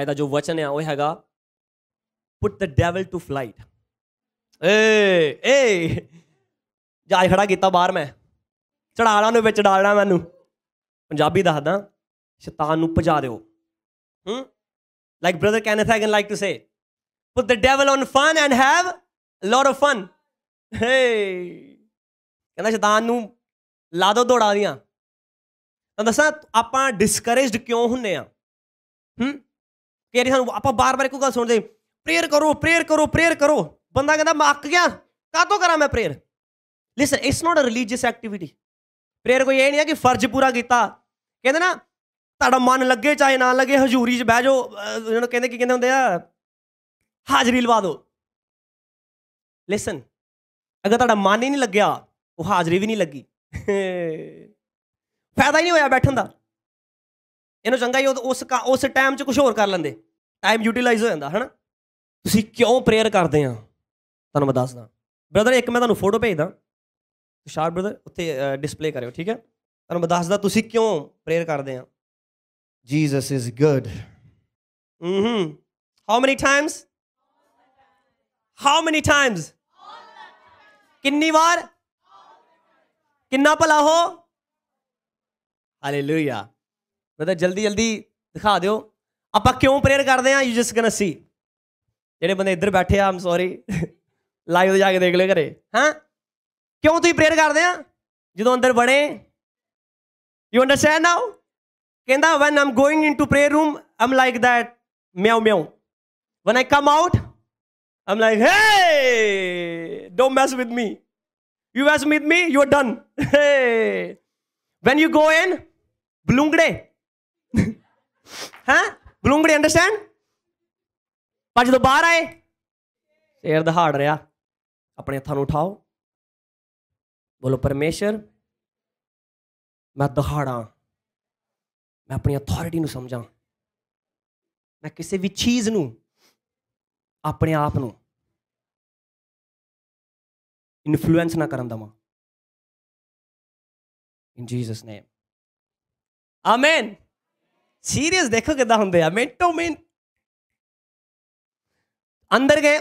ਇਹਦਾ ਜੋ ਵਚਨ ਹੈ ਉਹ ਹੈਗਾ put the devil to flight ਏ ਏ ਜਾਇ ਖੜਾ ਕੀਤਾ ਬਾਹਰ ਮੈਂ ਲਾ ਉਹਨੂੰ ਵਿੱਚ ਡਾਲਣਾ ਮੈਨੂੰ ਪੰਜਾਬੀ ਦੱਸਦਾ ਸ਼ੈਤਾਨ ਨੂੰ ਭਜਾ ਦਿਓ ਹੂੰ like brother Kenneth Hagin like to say put the devil on fun and have lot of fun ਹੇ ਕਹਿੰਦਾ ਸ਼ੈਤਾਨ ਨੂੰ ਲਾ ਦੋ ਦੌੜਾ ਦੀਆਂ ਤਾਂ ਦੱਸਾਂ ਆਪਾਂ ਡਿਸਕਰੇਜਡ ਕਿਉਂ ਹੁੰਨੇ ਆ ਹੂੰ ਕਿ ਕਈ ਸਾਨੂੰ ਆਪਾਂ ਬਾਰ-ਬਾਰ ਇੱਕੋ ਗੱਲ ਸੁਣਦੇ ਪ੍ਰੇਅਰ ਕਰੋ ਪ੍ਰੇਅਰ ਕਰੋ ਪ੍ਰੇਅਰ ਕਰੋ ਬੰਦਾ ਕਹਿੰਦਾ ਮੈਂ ਅੱਕ ਗਿਆ ਕਾਤੋਂ ਕਰਾਂ ਮੈਂ prayer listen it's not a religious activity prayer ਕੋਈ ਇਹ ਨਹੀਂ ਹੈ ਕਿ ਫਰਜ਼ ਪੂਰਾ ਕੀਤਾ ਕਹਿੰਦੇ ਨਾ ਤੁਹਾਡਾ ਮਨ ਲੱਗੇ ਚਾਹੇ ਨਾ ਲੱਗੇ ਹਜ਼ੂਰੀ 'ਚ ਬਹਿ ਜਾਓ ਉਹਨਾਂ ਨੂੰ ਕਹਿੰਦੇ ਕੀ ਕਹਿੰਦੇ ਹੁੰਦੇ ਆ ਹਾਜ਼ਰੀ ਲਵਾ ਦਿਓ ਲਿਸਨ ਅਗਰ ਤੁਹਾਡਾ ਮਨ ਹੀ ਨਹੀਂ ਲੱਗਿਆ ਉਹ ਹਾਜ਼ਰੀ ਵੀ ਨਹੀਂ ਲੱਗੀ ਫਾਇਦਾ ਹੀ ਨਹੀਂ ਹੋਇਆ ਬੈਠਣ ਦਾ ਇਹਨੂੰ ਚੰਗਾ ਹੀ ਉਸ ਉਸ ਟਾਈਮ 'ਚ ਕੁਝ ਹੋਰ ਕਰ ਲੈਂਦੇ ਟਾਈਮ ਯੂਟਿਲਾਈਜ਼ ਹੋ ਜਾਂਦਾ ਹਨਾ ਤੁਸੀਂ ਕਿਉਂ ਪ੍ਰੇਅਰ ਕਰਦੇ ਆ ਤੁਹਾਨੂੰ ਮੈਂ ਦੱਸਦਾ ਬ੍ਰਦਰ ਇੱਕ ਮੈਂ ਤੁਹਾਨੂੰ ਫੋਟੋ ਭੇਜਦਾ ਸ਼ਾਰ ਬ੍ਰਦਰ ਉੱਤੇ ਡਿਸਪਲੇ ਕਰਿਓ ਠੀਕ ਹੈ ਤੁਹਾਨੂੰ ਮੈਂ ਦੱਸਦਾ ਤੁਸੀਂ ਕਿਉਂ ਪ੍ਰੇਅਰ ਕਰਦੇ ਆ Jesus is good hmm how many times how many times ਕਿੰਨੀ ਵਾਰ ਕਿੰਨਾ ਭਲਾ ਹੋ ਹਾਲੇਲੂਇਆ ਬ੍ਰਦਰ ਜਲਦੀ ਜਲਦੀ ਦਿਖਾ ਦਿਓ ਆਪਾਂ ਕਿਉਂ ਪ੍ਰੇਅਰ ਕਰਦੇ ਆ ਯੂ ਜਸਟ ਗਨ ਸੀ ਜਿਹੜੇ ਬੰਦੇ ਇੱਧਰ ਬੈਠੇ ਆ ਆਮ ਸੌਰੀ ਲਾਈਵ ਜਾ ਕੇ ਦੇਖ ਲਿਓ ਘਰੇ ਹਾਂ ਕਿਉਂ ਤੁਸੀਂ ਪ੍ਰੇਅਰ ਕਰਦੇ ਆ ਜਦੋਂ ਅੰਦਰ ਬਣੇ ਯੂ ਅੰਡਰਸਟੈਂਡ ਨਾਓ ਕਹਿੰਦਾ when I'm going into prayer room I'm like that meow meow when I come out I'm like hey don't mess with me you mess with me you are done hey when you go in ਬਲੂੰਗੜੇ ਹਾਂ ਬਲੂੰਗੜੀ understand ਪਰ ਜਦੋਂ ਬਾਹਰ ਆਏ ਸ਼ੇਰ ਦਹਾੜ ਰਿਹਾ ਆਪਣੇ ਹੱਥਾਂ ਨੂੰ ਉਠਾਓ ਬੋਲੋ ਪਰਮੇਸ਼ਰ ਮੈਂ ਦਹਾੜਾਂ ਮੈਂ ਆਪਣੀ ਅਥਾਰਟੀ ਨੂੰ ਸਮਝਾਂ ਮੈਂ ਕਿਸੇ ਵੀ ਚੀਜ਼ ਨੂੰ ਆਪਣੇ ਆਪ ਨੂੰ ਇਨਫਲੂਐਂਸ ਨਾ ਕਰਨ ਦਵਾਂ in Jesus name amen serious ਦੇਖੋ ਕਿਦਾਂ ਹੁੰਦੇ ਆ ਮੈਂਟੋ ਮੈਂ ਅੰਦਰ ਗਏ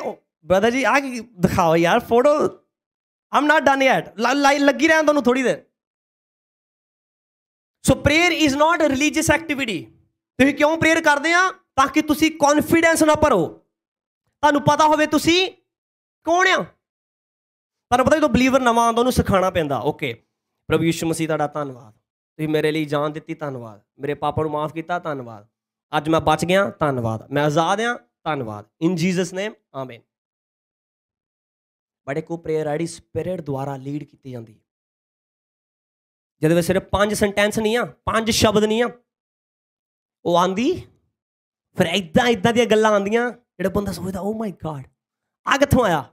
ਬ੍ਰਦਰ ਜੀ ਆ ਕੇ ਦਿਖਾਓ ਯਾਰ photo I'm not done yet ਲੱਗੀ ਰਹਿਣ ਤੁਹਾਨੂੰ ਥੋੜੀ ਦੇਰ so prayer is not a religious activity ਤੁਸੀਂ ਕਿਉਂ ਪ੍ਰੇਅਰ ਕਰਦੇ ਆ ਤਾਂ ਕਿ ਤੁਸੀਂ ਕੌਨਫੀਡੈਂਸ ਨਾ ਭਰੋ ਤੁਹਾਨੂੰ ਪਤਾ ਹੋਵੇ ਤੁਸੀਂ ਕੌਣ ਆ ਤੁਹਾਨੂੰ ਪਤਾ ਜਦੋਂ ਬਲੀਵਰ ਨਵਾਂ ਆਉਂਦਾ ਉਹਨੂੰ ਸਿਖਾਉਣਾ ਪੈਂਦਾ ਓਕੇ ਪ੍ਰਭੂ ਯਿਸੂ ਮਸੀਹ ਦਾ ਧੰਨਵਾਦ ਤੁਸੀਂ ਮੇਰੇ ਲਈ ਜਾਨ ਦਿੱਤੀ ਧੰਨਵਾਦ ਮੇਰੇ ਪਾਪਾ ਨੂੰ ਮਾਫ ਕੀਤਾ ਧੰਨਵਾਦ ਅੱਜ ਮੈਂ ਬਚ ਗਿਆ ਧੰਨਵਾਦ ਮੈਂ ਆਜ਼ਾਦ ਹਾਂ ਧੰਨਵਾਦ ਇਨ ਜੀਸਸ ਨੇਮ ਆਮੇਨ ਬੜੇ ਕੋ ਪ੍ਰੇਅਰ ਆਈਡੀ ਸਪਿਰਿਟ ਦੁਆਰਾ ਲੀਡ ਕੀਤੀ ਜਾਂਦੀ ਹੈ ਜਿਹਦੇ ਵਿੱਚ ਸਿਰਫ ਪੰਜ ਸੈਂਟੈਂਸ ਨਹੀਂ ਆ ਪੰਜ ਸ਼ਬਦ ਨਹੀਂ ਆ ਉਹ ਆਂਦੀ ਫਿਰ ਇਦਾਂ ਇਦਾਂ ਦੀਆਂ ਗੱਲਾਂ ਆਂਦੀਆਂ ਜਿਹੜਾ ਬੰਦਾ ਸੋਚਦਾ ਓ ਮਾਈ ਗਾਡ ਆ ਕਿੱਥੋਂ ਆਇਆ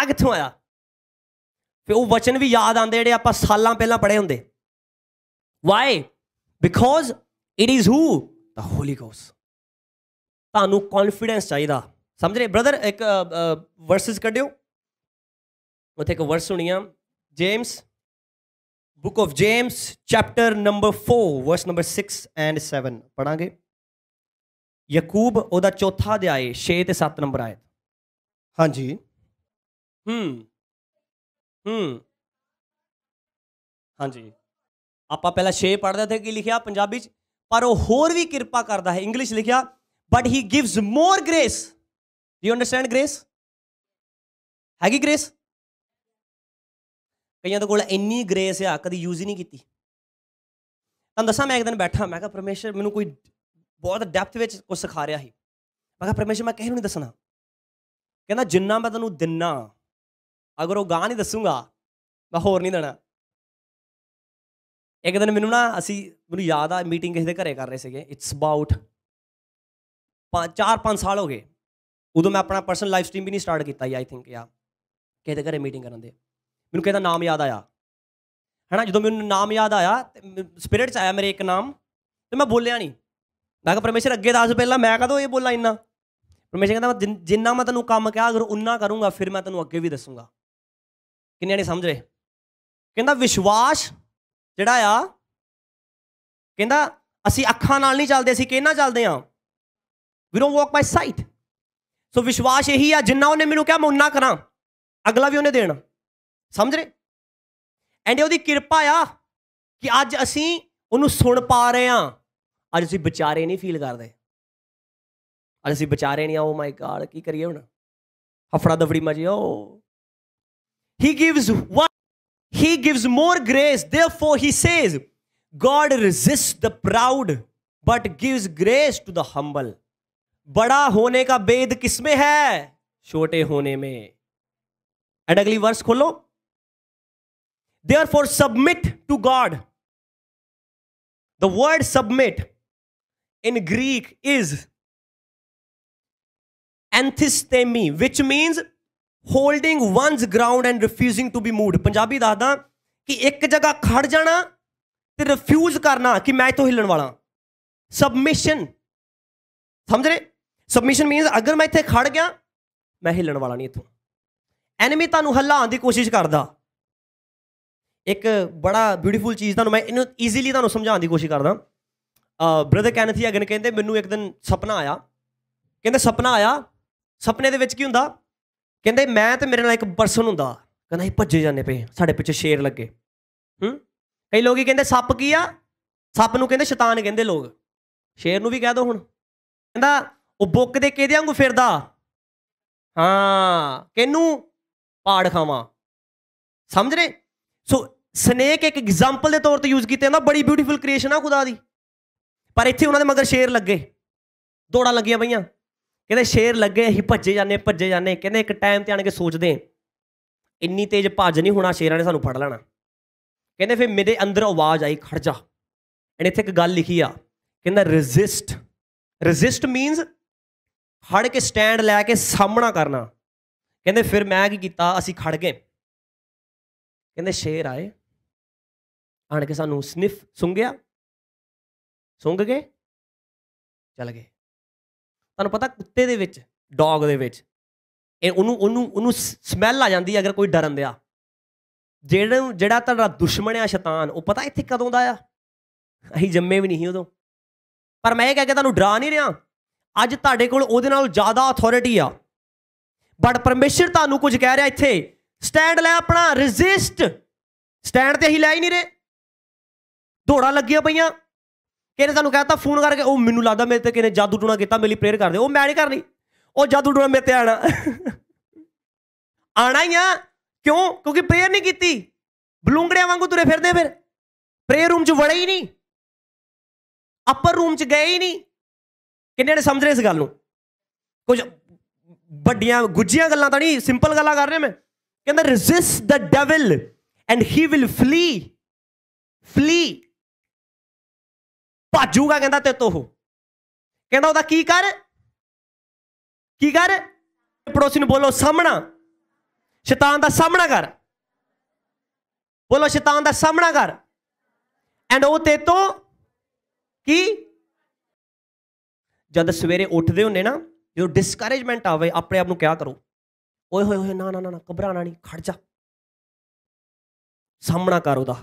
ਆ ਕਿੱਥੋਂ ਆਇਆ ਫਿਰ ਉਹ ਵਚਨ ਵੀ ਯਾਦ ਆਉਂਦੇ ਜਿਹੜੇ ਆਪਾਂ ਸਾਲਾਂ ਪਹਿਲਾਂ ਪੜ੍ਹੇ ਹੁੰਦੇ why because it is who the holy ghost ਤੁਹਾਨੂੰ ਕੌਨਫੀਡੈਂਸ ਚਾਹੀਦਾ ਸਮਝ ਰਹੇ ਬ੍ਰਦਰ ਇੱਕ ਵਰਸਸ ਕੱਢਿਓ ਉੱਥੇ ਇੱਕ ਵਰਸ ਸੁਣੀਆ James book of James chapter number 4 verse number 6 and 7 ਪੜਾਂਗੇ ਯਾਕੂਬ ਉਹਦਾ ਚੌਥਾ ਅਧਿਆਇ 6 ਤੇ 7 ਨੰਬਰ ਆਇਤ ਹਾਂਜੀ ਹੂੰ ਹੂੰ ਹਾਂਜੀ ਆਪਾਂ ਪਹਿਲਾਂ 6 ਪੜ੍ਹਦੇ ਤੇ ਕੀ ਲਿਖਿਆ ਪੰਜਾਬੀ ਚ ਪਰ ਉਹ ਹੋਰ ਵੀ ਕਿਰਪਾ ਕਰਦਾ ਹੈ ਇੰਗਲਿਸ਼ ਲਿਖਿਆ but he gives more grace you understand grace ਹੈਗੀ ਗ੍ਰੇਸ ਕਈਆਂ ਦੇ ਕੋਲ ਇੰਨੀ ਗ੍ਰੇਸ ਆ ਕਦੀ ਯੂਜ਼ ਹੀ ਨਹੀਂ ਕੀਤੀ ਤਾਂ ਦੱਸਾਂ ਮੈਂ ਇੱਕ ਦਿਨ ਬੈਠਾ ਮੈਂ ਕਿਹਾ ਪਰਮੇਸ਼ਰ ਮੈਨੂੰ ਕੋਈ ਬਹੁਤ ਡੈਪਥ ਵਿੱਚ ਕੁਝ ਸਿਖਾ ਰਿਹਾ ਸੀ ਮੈਂ ਕਿਹਾ ਪਰਮੇਸ਼ਰ ਮੈਂ ਕਹਿ ਨੂੰ ਨਹੀਂ ਦੱਸਣਾ ਕਹਿੰਦਾ ਜਿੰਨਾ ਮੈਂ ਤੈਨੂੰ ਦਿੰਨਾ ਅਗਰ ਉਹ ਗਾਂ ਨਹੀਂ ਦੱਸੂਗਾ ਮੈਂ ਹੋਰ ਨਹੀਂ ਦੇਣਾ ਇੱਕ ਦਿਨ ਮੈਨੂੰ ਨਾ ਅਸੀਂ ਮੈਨੂੰ ਯਾਦ ਆ ਮੀਟਿੰਗ ਕਿਸੇ ਦੇ ਘਰੇ ਕਰ ਰਹੇ ਸੀਗੇ ਇਟਸ ਅਬਾਊਟ 4-5 ਸਾਲ ਹੋ ਗਏ ਉਦੋਂ ਮੈਂ ਆਪਣਾ ਪਰਸਨਲ ਲਾਈਵ ਸਟ੍ਰੀਮ ਵੀ ਨਹੀਂ ਸਟਾਰਟ ਕੀਤਾ ਯਾ ਆਈ ਥਿੰਕ ਯਾ ਕਿਸੇ ਦੇ ਘਰੇ ਮੀਟਿੰਗ ਕਰਨ ਦੇ ਮੈਨੂੰ ਕਿਹਦਾ ਨਾਮ ਯਾਦ ਆਇਆ ਹੈਨਾ ਜਦੋਂ ਮੈਨੂੰ ਨਾਮ ਯਾਦ ਆਇਆ ਸਪਿਰਿਟ ਚ ਆਇਆ ਮੇਰੇ ਇੱਕ ਨਾਮ ਤੇ ਮੈਂ ਬੋਲਿਆ ਨਹੀਂ ਮੈਂ ਕਿਹਾ ਪਰਮੇਸ਼ਰ ਅੱਗੇ ਦੱਸ ਪਹਿਲਾਂ ਮੈਂ ਕਦੋਂ ਇਹ ਬੋਲਾਂ ਇੰਨਾ ਪਰਮੇਸ਼ਰ ਕਹਿੰਦਾ ਜਿੰਨਾ ਮੈਂ ਤੈਨੂੰ ਕੰਮ ਕਿਹਾ ਅਗਰ ਉਨਾ ਕਰੂੰਗਾ ਫਿਰ ਮੈਂ ਤੈਨੂੰ ਅੱਗੇ ਵੀ ਦੱਸੂੰਗਾ ਕਿੰਨੇ ਨੇ ਸਮਝ ਰਹੇ ਕਹਿੰਦਾ ਵਿਸ਼ਵਾਸ ਜਿਹੜਾ ਆ ਕਹਿੰਦਾ ਅਸੀਂ ਅੱਖਾਂ ਨਾਲ ਨਹੀਂ ਚੱਲਦੇ ਅਸੀਂ ਕਿਹਨਾਂ ਚੱਲਦੇ ਆ we don't walk by site ਸੋ ਵਿਸ਼ਵਾਸ ਇਹੀ ਆ ਜਿੰਨਾ ਉਹਨੇ ਮੈਨੂੰ ਕਿਹਾ ਮੈਂ ਉਨਾ ਕਰਾਂ ਅਗਲਾ ਵੀ ਉਹਨੇ ਦੇਣਾ ਸਮਝ ਰਹੇ ਐਂਡ ਉਹਦੀ ਕਿਰਪਾ ਆ ਕਿ ਅੱਜ ਅਸੀਂ ਉਹਨੂੰ ਸੁਣ ਪਾ ਰਹੇ ਆ ਅੱਜ ਅਸੀਂ ਵਿਚਾਰੇ ਨਹੀਂ ਫੀਲ ਕਰਦੇ ਅੱਜ ਅਸੀਂ ਵਿਚਾਰੇ ਨਹੀਂ ਆ ਓ ਮਾਈ ਗਾਡ ਕੀ ਕਰੀਏ ਹੁਣ ਹਫੜਾ ਦਫੜੀ ਮਜੀ ਓ ਹੀ ਗਿਵਸ ਵਾ He gives more grace. Therefore, he says, God resists the proud, but gives grace to the humble. बड़ा होने का भेद किसमें है छोटे होने में एंड अगली वर्ष खोलो there for submit to God the word submit in Greek is anthistemi which means holding one's ground and refusing to be moved Punjabi ਦੱਸਦਾ ਕਿ ਇੱਕ ਜਗ੍ਹਾ ਖੜ ਜਾਣਾ ਤੇ ਰਿਫਿਊਜ਼ ਕਰਨਾ ਕਿ ਮੈਂ ਇਥੋਂ ਹਿੱਲਣ ਵਾਲਾ ਸਬਮਿਸ਼ਨ ਸਮਝ ਰਹੇ ਸਬਮਿਸ਼ਨ ਮੀਨਸ ਅਗਰ ਮੈਂ ਇੱਥੇ ਖੜ ਗਿਆ ਮੈਂ ਹਿੱਲਣ ਵਾਲਾ ਨਹੀਂ ਇਥੋਂ ਐਨਮੀ ਤੁਹਾਨੂੰ ਹੱਲਾਉਣ ਦੀ ਕੋਸ਼ਿਸ਼ ਕਰਦਾ ਇੱਕ ਬੜਾ ਬਿਊਟੀਫੁਲ ਚੀਜ਼ ਤੁਹਾਨੂੰ ਮੈਂ ਇਹਨੂੰ ਈਜ਼ੀਲੀ ਤੁਹਾਨੂੰ ਸਮਝਾਉਣ ਦੀ ਕੋਸ਼ਿਸ਼ ਕਰਦਾ ਬ੍ਰਦਰ ਕੈਨਥੀ ਅਗਨ ਕਹਿੰਦੇ ਮੈਨੂੰ ਇੱਕ ਦਿਨ ਸੁਪਨਾ ਆਇਆ ਕਹਿੰਦੇ ਸੁਪਨਾ ਆਇਆ ਸੁਪਨੇ ਦੇ ਵਿੱਚ ਕੀ ਹੁੰਦਾ ਕਹਿੰਦੇ ਮੈਂ ਤੇ ਮੇਰੇ ਨਾਲ ਇੱਕ ਪਰਸਨ ਹੁੰਦਾ ਕਹਿੰਦਾ ਅਸੀਂ ਭੱਜੇ ਜਾਂਦੇ ਪਏ ਸਾਡੇ ਪਿੱਛੇ ਸ਼ੇਰ ਲੱਗੇ ਹੂੰ ਕਈ ਲੋਕੀ ਕਹਿੰਦੇ ਸੱਪ ਕੀ ਆ ਸੱਪ ਨੂੰ ਕਹਿੰਦੇ ਸ਼ੈਤਾਨ ਕਹਿੰਦੇ ਲੋਕ ਸ਼ੇਰ ਨੂੰ ਵੀ ਕਹਿ ਦੋ ਹੁਣ ਕਹਿੰਦਾ ਉਹ ਬੁੱਕ ਦੇ ਕਿਹਦੇ ਵਾਂਗੂ ਫਿਰਦਾ ਹਾਂ ਕਿਨੂੰ ਪਾੜ ਖਾਵਾਂ ਸਮਝ ਰਹੇ ਸੋ ਸਨੇਕ ਇੱਕ ਐਗਜ਼ਾਮਪਲ ਦੇ ਤੌਰ ਤੇ ਯੂਜ਼ ਕੀਤਾ ਜਾਂਦਾ ਬੜੀ ਬਿਊਟੀਫੁਲ ਕ੍ਰੀਏਸ਼ਨ ਆ ਖੁਦਾ ਦੀ ਪਰ ਇੱਥੇ ਉਹਨਾਂ ਦੇ ਮਗਰ ਸ਼ੇਰ ਲੱਗੇ ਦੌੜਾਂ ਲੱਗੀਆਂ ਪਈਆਂ ਕਹਿੰਦੇ ਸ਼ੇਰ ਲੱਗੇ ਅਸੀਂ ਭੱਜੇ ਜਾਂਦੇ ਭੱਜੇ ਜਾਂਦੇ ਕਹਿੰਦੇ ਇੱਕ ਟਾਈਮ ਤੇ ਆਣ ਕੇ ਸੋਚਦੇ ਇੰਨੀ ਤੇਜ਼ ਭੱਜ ਨਹੀਂ ਹੋਣਾ ਸ਼ੇਰਾਂ ਨੇ ਸਾਨੂੰ ਫੜ ਲੈਣਾ ਕਹਿੰਦੇ ਫਿਰ ਮੇਰੇ ਅੰਦਰ ਆਵਾਜ਼ ਆਈ ਖੜ ਜਾ ਐਂ ਇੱਥੇ ਇੱਕ ਗੱਲ ਲਿਖੀ ਆ ਕਹਿੰਦਾ ਰੈਜ਼ਿਸਟ ਰੈਜ਼ਿਸਟ ਮੀਨਸ ਖੜ ਕੇ ਸਟੈਂਡ ਲੈ ਕੇ ਸਾਹਮਣਾ ਕਰਨਾ ਕਹਿੰਦੇ ਫਿਰ ਮੈਂ ਕੀ ਕੀਤਾ ਅਸੀਂ ਖੜ ਗਏ ਕਹਿੰਦੇ ਸ਼ੇਰ ਆਏ ਆਣ ਕੇ ਸਾਨੂੰ ਸਨਿਫ ਸੁੰਘਿਆ ਸੁੰਘ ਗਏ ਚਲ ਗਏ ਤੁਹਾਨੂੰ ਪਤਾ ਕੁੱਤੇ ਦੇ ਵਿੱਚ ਡੌਗ ਦੇ ਵਿੱਚ ਇਹ ਉਹਨੂੰ ਉਹਨੂੰ ਉਹਨੂੰ ਸਮੈਲ ਆ ਜਾਂਦੀ ਅਗਰ ਕੋਈ ਡਰਨ ਦਿਆ ਜਿਹੜਾ ਜਿਹੜਾ ਤੁਹਾਡਾ ਦੁਸ਼ਮਣ ਆ ਸ਼ੈਤਾਨ ਉਹ ਪਤਾ ਇੱਥੇ ਕਦੋਂ ਦਾ ਆ ਅਸੀਂ ਜੰਮੇ ਵੀ ਨਹੀਂ ਉਦੋਂ ਪਰ ਮੈਂ ਇਹ ਕਹਿ ਕੇ ਤੁਹਾਨੂੰ ਡਰਾ ਨਹੀਂ ਰਿਹਾ ਅੱਜ ਤੁਹਾਡੇ ਕੋਲ ਉਹਦੇ ਨਾਲ ਜ਼ਿਆਦਾ ਅਥਾਰਟੀ ਆ ਬਟ ਪਰਮੇਸ਼ਰ ਤੁਹਾਨੂੰ ਕੁਝ ਕਹਿ ਰਿਹਾ ਇੱਥੇ ਸਟੈਂਡ ਲੈ ਆਪਣਾ ਰੈਜ਼ਿਸਟ ਸਟੈਂਡ ਤੇ ਹੀ ਲੈ ਹੀ ਨਹੀਂ ਰਹੇ ਧੋੜਾ ਲੱਗਿਆ ਪਈਆਂ ਕਿਹਨੇ ਤੁਹਾਨੂੰ ਕਹਤਾ ਫੋਨ ਕਰਕੇ ਉਹ ਮੈਨੂੰ ਲੱਗਦਾ ਮੇਰੇ ਤੇ ਕਿਹਨੇ ਜਾਦੂ ਟੂਣਾ ਕੀਤਾ ਮੇਰੀ ਪ੍ਰੇਅਰ ਕਰਦੇ ਉਹ ਮੈਂ ਨਹੀਂ ਕਰਨੀ ਉਹ ਜਾਦੂ ਟੂਣਾ ਮੇਰੇ ਤੇ ਆਣਾ ਆਣਾ ਹੀ ਆ ਕਿਉਂ ਕਿਉਂਕਿ ਪ੍ਰੇਅਰ ਨਹੀਂ ਕੀਤੀ ਬਲੂੰਗੜਿਆਂ ਵਾਂਗੂ ਤੁਰੇ ਫਿਰਦੇ ਫਿਰ ਪ੍ਰੇਅਰ ਰੂਮ 'ਚ ਵੜੇ ਹੀ ਨਹੀਂ ਅਪਰ ਰੂਮ 'ਚ ਗਏ ਹੀ ਨਹੀਂ ਕਿੰਨੇ ਨੇ ਸਮਝ ਰਹੇ ਇਸ ਗੱਲ ਨੂੰ ਕੁਝ ਵੱਡੀਆਂ ਗੁੱਜੀਆਂ ਗੱਲਾਂ ਤਾਂ ਨਹੀਂ ਸਿੰਪਲ ਗੱਲਾਂ ਕਰ ਰਿਹਾ ਮੈਂ ਕਹਿੰਦਾ resist the devil and he will flee flee ਭਾਜੂਗਾ ਕਹਿੰਦਾ ਤੇ ਉਹ ਕਹਿੰਦਾ ਉਹਦਾ ਕੀ ਕਰ ਕੀ ਕਰ ਪੜੋਸੀ ਨੂੰ ਬੋਲੋ ਸਾਹਮਣਾ ਸ਼ੈਤਾਨ ਦਾ ਸਾਹਮਣਾ ਕਰ ਬੋਲੋ ਸ਼ੈਤਾਨ ਦਾ ਸਾਹਮਣਾ ਕਰ ਐਂਡ ਉਹ ਤੇ ਕੀ ਜਦ ਸਵੇਰੇ ਉੱਠਦੇ ਹੁੰਨੇ ਨਾ ਜਦੋਂ ਡਿਸਕਰੇਜਮੈਂਟ ਆਵੇ ਆਪਣੇ ਆਪ ਨੂੰ ਕਿਆ ਕਰੋ ਓਏ ਹੋਏ ਹੋਏ ਨਾ ਨਾ ਨਾ ਘਬਰਾਣਾ ਨਹੀਂ ਖੜ ਜਾ ਸਾਹਮਣਾ ਕਰ ਉਹਦਾ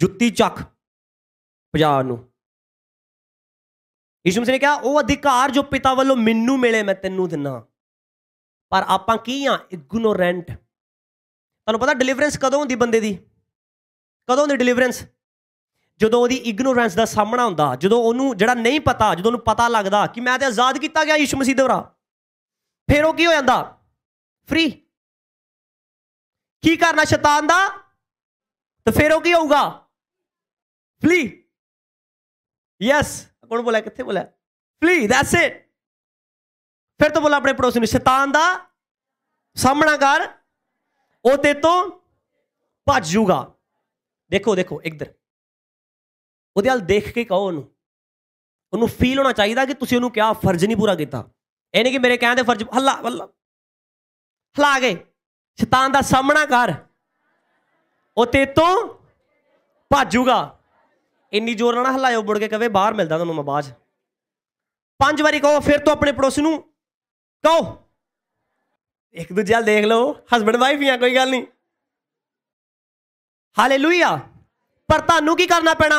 ਜੁੱਤੀ ਚੱਕ ਪੰਜਾਬ ਨੂੰ ਯਿਸੂ ਮਸੀਹ ਨੇ ਕਿਹਾ ਉਹ ਅਧਿਕਾਰ ਜੋ ਪਿਤਾ ਵੱਲੋਂ ਮੈਨੂੰ ਮਿਲੇ ਮੈਂ ਤੈਨੂੰ ਦਿੰਨਾ ਪਰ ਆਪਾਂ ਕੀ ਆ ਇਗਨੋਰੈਂਟ ਤੁਹਾਨੂੰ ਪਤਾ ਡਿਲੀਵਰੈਂਸ ਕਦੋਂ ਹੁੰਦੀ ਬੰਦੇ ਦੀ ਕਦੋਂ ਹੁੰਦੀ ਡਿਲੀਵਰੈਂਸ ਜਦੋਂ ਉਹਦੀ ਇਗਨੋਰੈਂਸ ਦਾ ਸਾਹਮਣਾ ਹੁੰਦਾ ਜਦੋਂ ਉਹਨੂੰ ਜਿਹੜਾ ਨਹੀਂ ਪਤਾ ਜਦੋਂ ਉਹਨੂੰ ਪਤਾ ਲੱਗਦਾ ਕਿ ਮੈਂ ਤੇ ਆਜ਼ਾਦ ਕੀਤਾ ਗਿਆ ਯਿਸੂ ਮਸੀਹ ਦੇ ਫਿਰ ਉਹ ਕੀ ਹੋ ਜਾਂਦਾ ਫ੍ਰੀ ਕੀ ਕਰਨਾ ਸ਼ੈਤਾਨ ਦਾ ਤੇ ਫਿਰ ਉਹ ਕੀ ਹੋਊਗਾ ਫਲੀ ਯੈਸ कौन ਬੋਲਿਆ ਕਿੱਥੇ ਬੋਲਿਆ प्ली ਦੈਟਸ ਇਟ ਫਿਰ ਤੋਂ ਬੋਲ ਆਪਣੇ ਪੜੋਸੀ ਨੂੰ ਸ਼ੈਤਾਨ ਦਾ ਸਾਹਮਣਾ ਕਰ ਉਹ ਤੇ ਤੋਂ ਭੱਜ ਜੂਗਾ ਦੇਖੋ ਦੇਖੋ ਇੱਧਰ ਉਹਦੇ ਹਾਲ ਦੇਖ ਕੇ ਕਹੋ ਉਹਨੂੰ ਉਹਨੂੰ ਫੀਲ ਹੋਣਾ ਚਾਹੀਦਾ ਕਿ ਤੁਸੀਂ ਉਹਨੂੰ ਕਿਹਾ ਫਰਜ਼ ਨਹੀਂ ਪੂਰਾ ਕੀਤਾ ਇਹਨੇ ਕਿ ਮੇਰੇ ਕਹਿੰਦੇ ਫਰਜ਼ ਹੱਲਾ ਵੱਲਾ ਹਲਾ ਗਏ ਸ਼ੈਤਾਨ ਦਾ ਸਾਹਮਣਾ ਕਰ ਉਹ ਤੇ ਤੋਂ ਭੱਜੂਗਾ ਇੰਨੀ ਜ਼ੋਰ ਨਾਲ ਹਲਾਇਓ ਬੁੜ ਕੇ ਕਵੇ ਬਾਹਰ ਮਿਲਦਾ ਤੁਹਾਨੂੰ ਮੈਂ ਬਾਅਦ ਪੰਜ ਵਾਰੀ ਕਹੋ ਫਿਰ ਤੋਂ ਆਪਣੇ ਪੜੋਸੀ ਨੂੰ ਕਹੋ ਇੱਕ ਦੂਜੇ ਨਾਲ ਦੇਖ ਲਓ ਹਸਬੰਡ ਵਾਈਫ ਹੀ ਆ ਕੋਈ ਗੱਲ ਨਹੀਂ ਹਾਲੇਲੂਇਆ ਪਰ ਤੁਹਾਨੂੰ ਕੀ ਕਰਨਾ ਪੈਣਾ